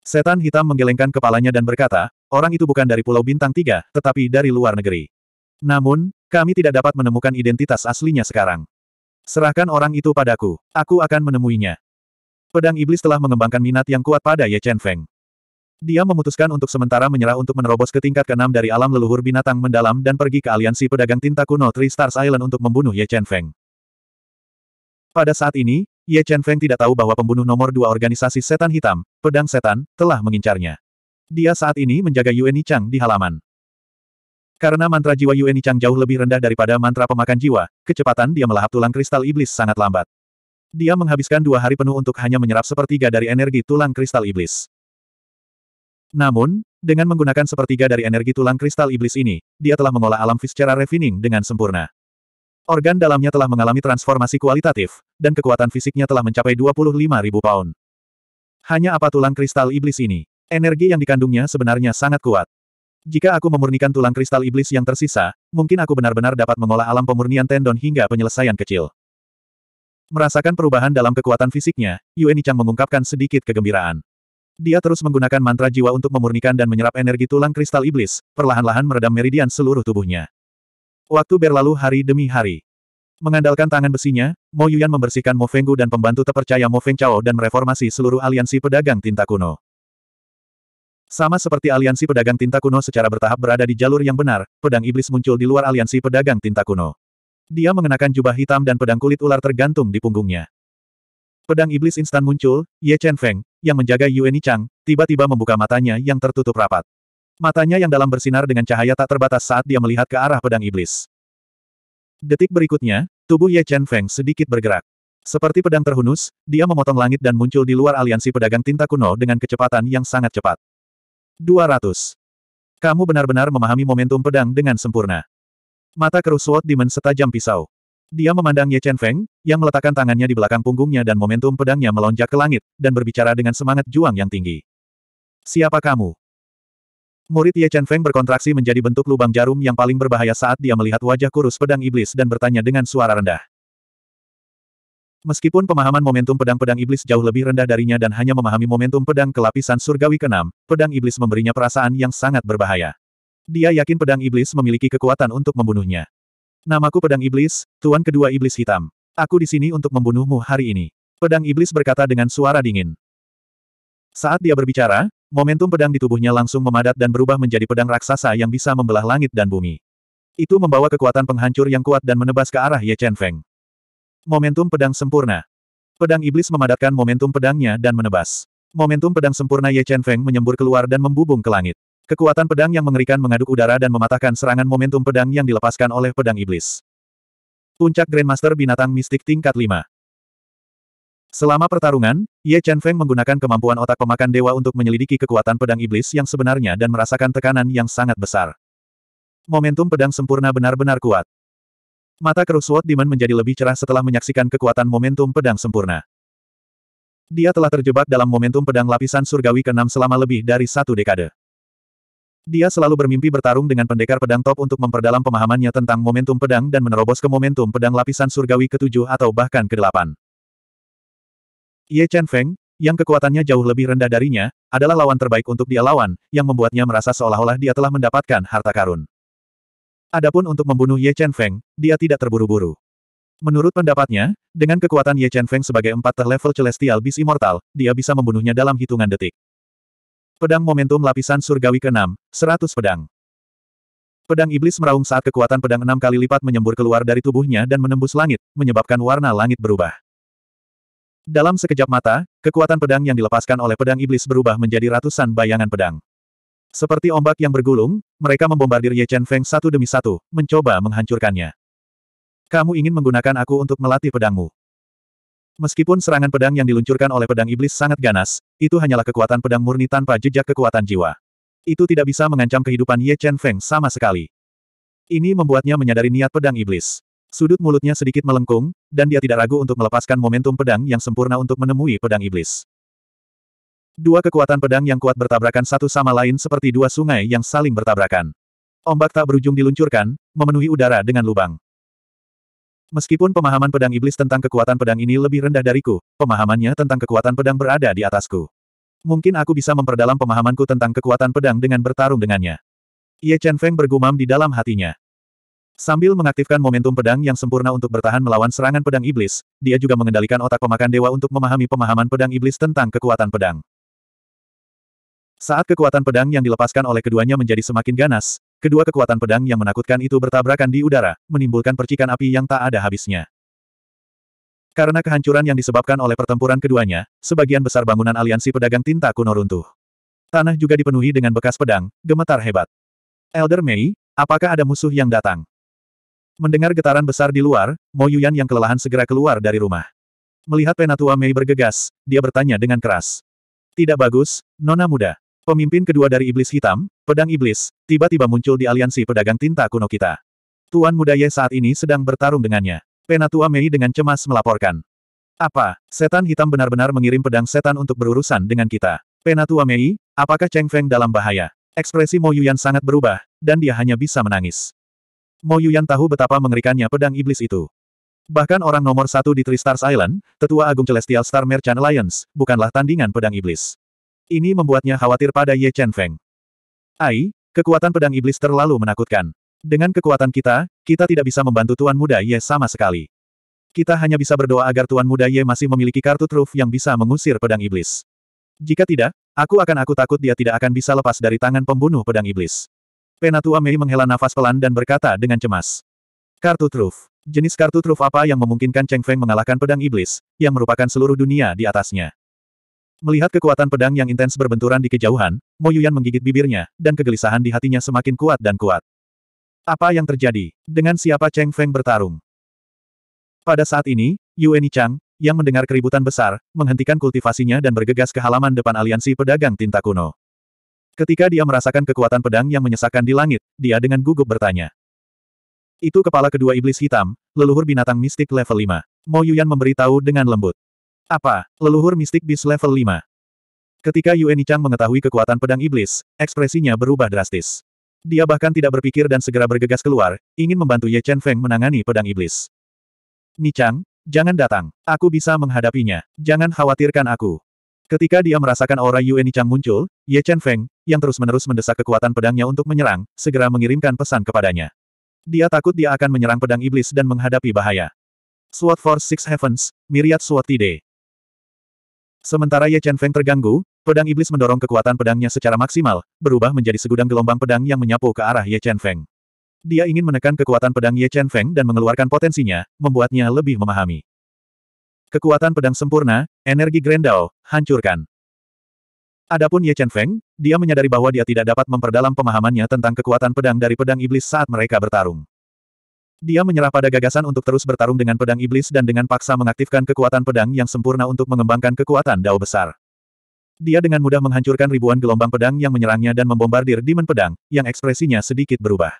Setan hitam menggelengkan kepalanya dan berkata, orang itu bukan dari Pulau Bintang Tiga, tetapi dari luar negeri. Namun, kami tidak dapat menemukan identitas aslinya sekarang. Serahkan orang itu padaku, aku akan menemuinya. Pedang iblis telah mengembangkan minat yang kuat pada Ye Chen Feng. Dia memutuskan untuk sementara menyerah untuk menerobos ke tingkat keenam dari alam leluhur binatang mendalam dan pergi ke aliansi pedagang tinta kuno Three Stars Island untuk membunuh Ye Chen Feng. Pada saat ini, Ye Chen Feng tidak tahu bahwa pembunuh nomor dua organisasi setan hitam, pedang setan, telah mengincarnya. Dia saat ini menjaga Yuan Chang di halaman. Karena mantra jiwa Yuan Chang jauh lebih rendah daripada mantra pemakan jiwa, kecepatan dia melahap tulang kristal iblis sangat lambat. Dia menghabiskan dua hari penuh untuk hanya menyerap sepertiga dari energi tulang kristal iblis. Namun, dengan menggunakan sepertiga dari energi tulang kristal iblis ini, dia telah mengolah alam fis secara refining dengan sempurna. Organ dalamnya telah mengalami transformasi kualitatif, dan kekuatan fisiknya telah mencapai 25.000 pound. Hanya apa tulang kristal iblis ini? Energi yang dikandungnya sebenarnya sangat kuat. Jika aku memurnikan tulang kristal iblis yang tersisa, mungkin aku benar-benar dapat mengolah alam pemurnian tendon hingga penyelesaian kecil. Merasakan perubahan dalam kekuatan fisiknya, Yuan Yichang mengungkapkan sedikit kegembiraan. Dia terus menggunakan mantra jiwa untuk memurnikan dan menyerap energi tulang kristal iblis, perlahan-lahan meredam meridian seluruh tubuhnya. Waktu berlalu hari demi hari. Mengandalkan tangan besinya, Mo Yuyan membersihkan Mo Fenggu dan pembantu terpercaya Mo Feng Chao dan mereformasi seluruh aliansi pedagang tinta kuno. Sama seperti aliansi pedagang tinta kuno secara bertahap berada di jalur yang benar, pedang iblis muncul di luar aliansi pedagang tinta kuno. Dia mengenakan jubah hitam dan pedang kulit ular tergantung di punggungnya. Pedang iblis instan muncul, Ye Chen Feng, yang menjaga Yueni Chang, tiba-tiba membuka matanya yang tertutup rapat. Matanya yang dalam bersinar dengan cahaya tak terbatas saat dia melihat ke arah pedang iblis. Detik berikutnya, tubuh Ye Chen Feng sedikit bergerak. Seperti pedang terhunus, dia memotong langit dan muncul di luar aliansi pedagang tinta kuno dengan kecepatan yang sangat cepat. 200. Kamu benar-benar memahami momentum pedang dengan sempurna. Mata kerusuot dimen setajam pisau. Dia memandang Ye Chen Feng, yang meletakkan tangannya di belakang punggungnya dan momentum pedangnya melonjak ke langit, dan berbicara dengan semangat juang yang tinggi. Siapa kamu? Murid Ye Chen Feng berkontraksi menjadi bentuk lubang jarum yang paling berbahaya saat dia melihat wajah kurus pedang iblis dan bertanya dengan suara rendah. Meskipun pemahaman momentum pedang-pedang iblis jauh lebih rendah darinya dan hanya memahami momentum pedang kelapisan surgawi keenam, pedang iblis memberinya perasaan yang sangat berbahaya. Dia yakin pedang iblis memiliki kekuatan untuk membunuhnya. Namaku Pedang Iblis, Tuan Kedua Iblis Hitam. Aku di sini untuk membunuhmu hari ini. Pedang Iblis berkata dengan suara dingin. Saat dia berbicara, momentum pedang di tubuhnya langsung memadat dan berubah menjadi pedang raksasa yang bisa membelah langit dan bumi. Itu membawa kekuatan penghancur yang kuat dan menebas ke arah Ye Chen Feng. Momentum pedang sempurna. Pedang Iblis memadatkan momentum pedangnya dan menebas. Momentum pedang sempurna Ye Chen Feng menyembur keluar dan membubung ke langit. Kekuatan pedang yang mengerikan mengaduk udara dan mematahkan serangan momentum pedang yang dilepaskan oleh pedang iblis. Puncak Grandmaster Binatang Mistik tingkat 5 Selama pertarungan, Ye Chen Feng menggunakan kemampuan otak pemakan dewa untuk menyelidiki kekuatan pedang iblis yang sebenarnya dan merasakan tekanan yang sangat besar. Momentum pedang sempurna benar-benar kuat. Mata keruk Demon menjadi lebih cerah setelah menyaksikan kekuatan momentum pedang sempurna. Dia telah terjebak dalam momentum pedang lapisan surgawi ke-6 selama lebih dari satu dekade. Dia selalu bermimpi bertarung dengan pendekar pedang top untuk memperdalam pemahamannya tentang momentum pedang dan menerobos ke momentum pedang lapisan surgawi ketujuh atau bahkan kedelapan. Ye Chen Feng, yang kekuatannya jauh lebih rendah darinya, adalah lawan terbaik untuk dia lawan, yang membuatnya merasa seolah-olah dia telah mendapatkan harta karun. Adapun untuk membunuh Ye Chen Feng, dia tidak terburu-buru. Menurut pendapatnya, dengan kekuatan Ye Chen Feng sebagai empat terlevel celestial bis immortal, dia bisa membunuhnya dalam hitungan detik. Pedang Momentum Lapisan Surgawi ke-6, 100 Pedang. Pedang Iblis meraung saat kekuatan pedang enam kali lipat menyembur keluar dari tubuhnya dan menembus langit, menyebabkan warna langit berubah. Dalam sekejap mata, kekuatan pedang yang dilepaskan oleh pedang Iblis berubah menjadi ratusan bayangan pedang. Seperti ombak yang bergulung, mereka membombardir Ye Chen Feng satu demi satu, mencoba menghancurkannya. Kamu ingin menggunakan aku untuk melatih pedangmu. Meskipun serangan pedang yang diluncurkan oleh pedang iblis sangat ganas, itu hanyalah kekuatan pedang murni tanpa jejak kekuatan jiwa. Itu tidak bisa mengancam kehidupan Ye Chen Feng sama sekali. Ini membuatnya menyadari niat pedang iblis. Sudut mulutnya sedikit melengkung, dan dia tidak ragu untuk melepaskan momentum pedang yang sempurna untuk menemui pedang iblis. Dua kekuatan pedang yang kuat bertabrakan satu sama lain seperti dua sungai yang saling bertabrakan. Ombak tak berujung diluncurkan, memenuhi udara dengan lubang. Meskipun pemahaman pedang iblis tentang kekuatan pedang ini lebih rendah dariku, pemahamannya tentang kekuatan pedang berada di atasku. Mungkin aku bisa memperdalam pemahamanku tentang kekuatan pedang dengan bertarung dengannya. Ye Chen Feng bergumam di dalam hatinya. Sambil mengaktifkan momentum pedang yang sempurna untuk bertahan melawan serangan pedang iblis, dia juga mengendalikan otak pemakan dewa untuk memahami pemahaman pedang iblis tentang kekuatan pedang. Saat kekuatan pedang yang dilepaskan oleh keduanya menjadi semakin ganas, Kedua kekuatan pedang yang menakutkan itu bertabrakan di udara, menimbulkan percikan api yang tak ada habisnya. Karena kehancuran yang disebabkan oleh pertempuran keduanya, sebagian besar bangunan aliansi pedagang tinta kuno runtuh. Tanah juga dipenuhi dengan bekas pedang, gemetar hebat. Elder Mei, apakah ada musuh yang datang? Mendengar getaran besar di luar, Mo Yuyan yang kelelahan segera keluar dari rumah. Melihat penatua Mei bergegas, dia bertanya dengan keras. Tidak bagus, Nona muda. Pemimpin kedua dari Iblis Hitam, Pedang Iblis, tiba-tiba muncul di aliansi pedagang tinta kuno kita. Tuan muda Ye saat ini sedang bertarung dengannya. Penatua Mei dengan cemas melaporkan. Apa, setan hitam benar-benar mengirim pedang setan untuk berurusan dengan kita? Penatua Mei, apakah Cheng Feng dalam bahaya? Ekspresi Mo Yuyan sangat berubah, dan dia hanya bisa menangis. Mo Yuyan tahu betapa mengerikannya pedang iblis itu. Bahkan orang nomor satu di Tristar's Island, tetua agung Celestial Star Merchant Alliance, bukanlah tandingan pedang iblis. Ini membuatnya khawatir pada Ye Chen Feng. Ai, kekuatan pedang iblis terlalu menakutkan. Dengan kekuatan kita, kita tidak bisa membantu Tuan Muda Ye sama sekali. Kita hanya bisa berdoa agar Tuan Muda Ye masih memiliki kartu truf yang bisa mengusir pedang iblis. Jika tidak, aku akan aku takut dia tidak akan bisa lepas dari tangan pembunuh pedang iblis. Penatua Mei menghela nafas pelan dan berkata dengan cemas. Kartu truf. Jenis kartu truf apa yang memungkinkan Cheng Feng mengalahkan pedang iblis, yang merupakan seluruh dunia di atasnya. Melihat kekuatan pedang yang intens berbenturan di kejauhan, Mo Yuyan menggigit bibirnya, dan kegelisahan di hatinya semakin kuat dan kuat. Apa yang terjadi? Dengan siapa Cheng Feng bertarung? Pada saat ini, Yueni Chang, yang mendengar keributan besar, menghentikan kultivasinya dan bergegas ke halaman depan aliansi pedagang tinta kuno. Ketika dia merasakan kekuatan pedang yang menyesakkan di langit, dia dengan gugup bertanya. Itu kepala kedua iblis hitam, leluhur binatang mistik level 5. Mo Yuyan memberitahu dengan lembut. Apa? Leluhur mistik bis level 5. Ketika Yue Chang mengetahui kekuatan pedang iblis, ekspresinya berubah drastis. Dia bahkan tidak berpikir dan segera bergegas keluar, ingin membantu Ye Chen Feng menangani pedang iblis. Nichang, jangan datang. Aku bisa menghadapinya. Jangan khawatirkan aku. Ketika dia merasakan aura Yue Chang muncul, Ye Chen Feng, yang terus-menerus mendesak kekuatan pedangnya untuk menyerang, segera mengirimkan pesan kepadanya. Dia takut dia akan menyerang pedang iblis dan menghadapi bahaya. Sword Force Six Heavens, Myriad Sword Tide. Sementara Ye Chen Feng terganggu, pedang iblis mendorong kekuatan pedangnya secara maksimal, berubah menjadi segudang gelombang pedang yang menyapu ke arah Ye Chen Feng. Dia ingin menekan kekuatan pedang Ye Chen Feng dan mengeluarkan potensinya, membuatnya lebih memahami. Kekuatan pedang sempurna, energi Grendao, hancurkan. Adapun Ye Chen Feng, dia menyadari bahwa dia tidak dapat memperdalam pemahamannya tentang kekuatan pedang dari pedang iblis saat mereka bertarung. Dia menyerah pada gagasan untuk terus bertarung dengan pedang iblis dan dengan paksa mengaktifkan kekuatan pedang yang sempurna untuk mengembangkan kekuatan dao besar. Dia dengan mudah menghancurkan ribuan gelombang pedang yang menyerangnya dan membombardir dimen pedang, yang ekspresinya sedikit berubah.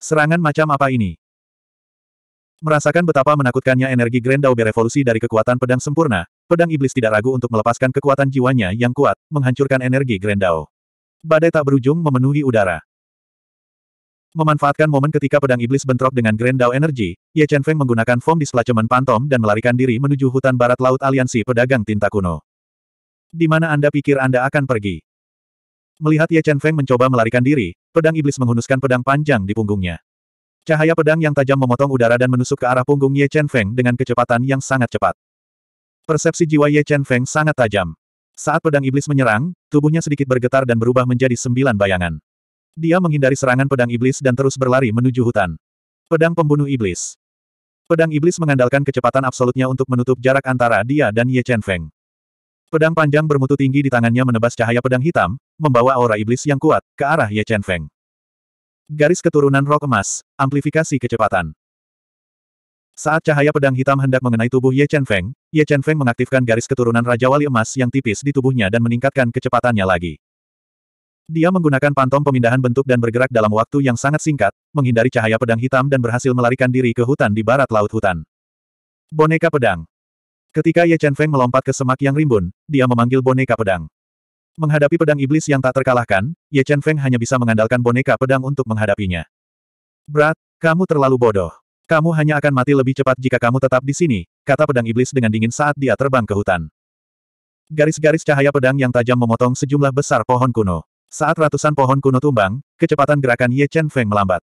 Serangan macam apa ini? Merasakan betapa menakutkannya energi Grand Dao berevolusi dari kekuatan pedang sempurna, pedang iblis tidak ragu untuk melepaskan kekuatan jiwanya yang kuat, menghancurkan energi Grand Dao. Badai tak berujung memenuhi udara. Memanfaatkan momen ketika pedang iblis bentrok dengan Grand Dao Energy, Ye Chen Feng menggunakan form displacement pantom dan melarikan diri menuju hutan barat laut aliansi pedagang tinta kuno. Di mana Anda pikir Anda akan pergi? Melihat Ye Chen Feng mencoba melarikan diri, pedang iblis menghunuskan pedang panjang di punggungnya. Cahaya pedang yang tajam memotong udara dan menusuk ke arah punggung Ye Chen Feng dengan kecepatan yang sangat cepat. Persepsi jiwa Ye Chen Feng sangat tajam. Saat pedang iblis menyerang, tubuhnya sedikit bergetar dan berubah menjadi sembilan bayangan. Dia menghindari serangan pedang iblis dan terus berlari menuju hutan. Pedang pembunuh iblis. Pedang iblis mengandalkan kecepatan absolutnya untuk menutup jarak antara dia dan Ye Chen Feng. Pedang panjang bermutu tinggi di tangannya menebas cahaya pedang hitam, membawa aura iblis yang kuat, ke arah Ye Chen Feng. Garis keturunan rok emas, amplifikasi kecepatan. Saat cahaya pedang hitam hendak mengenai tubuh Ye Chen Feng, Ye Chen Feng mengaktifkan garis keturunan Raja Wali Emas yang tipis di tubuhnya dan meningkatkan kecepatannya lagi. Dia menggunakan pantom pemindahan bentuk dan bergerak dalam waktu yang sangat singkat, menghindari cahaya pedang hitam dan berhasil melarikan diri ke hutan di barat laut hutan. Boneka pedang. Ketika Ye Chen Feng melompat ke semak yang rimbun, dia memanggil boneka pedang. Menghadapi pedang iblis yang tak terkalahkan, Ye Chen Feng hanya bisa mengandalkan boneka pedang untuk menghadapinya. Brat, kamu terlalu bodoh. Kamu hanya akan mati lebih cepat jika kamu tetap di sini, kata pedang iblis dengan dingin saat dia terbang ke hutan. Garis-garis cahaya pedang yang tajam memotong sejumlah besar pohon kuno. Saat ratusan pohon kuno tumbang, kecepatan gerakan Ye Chen Feng melambat.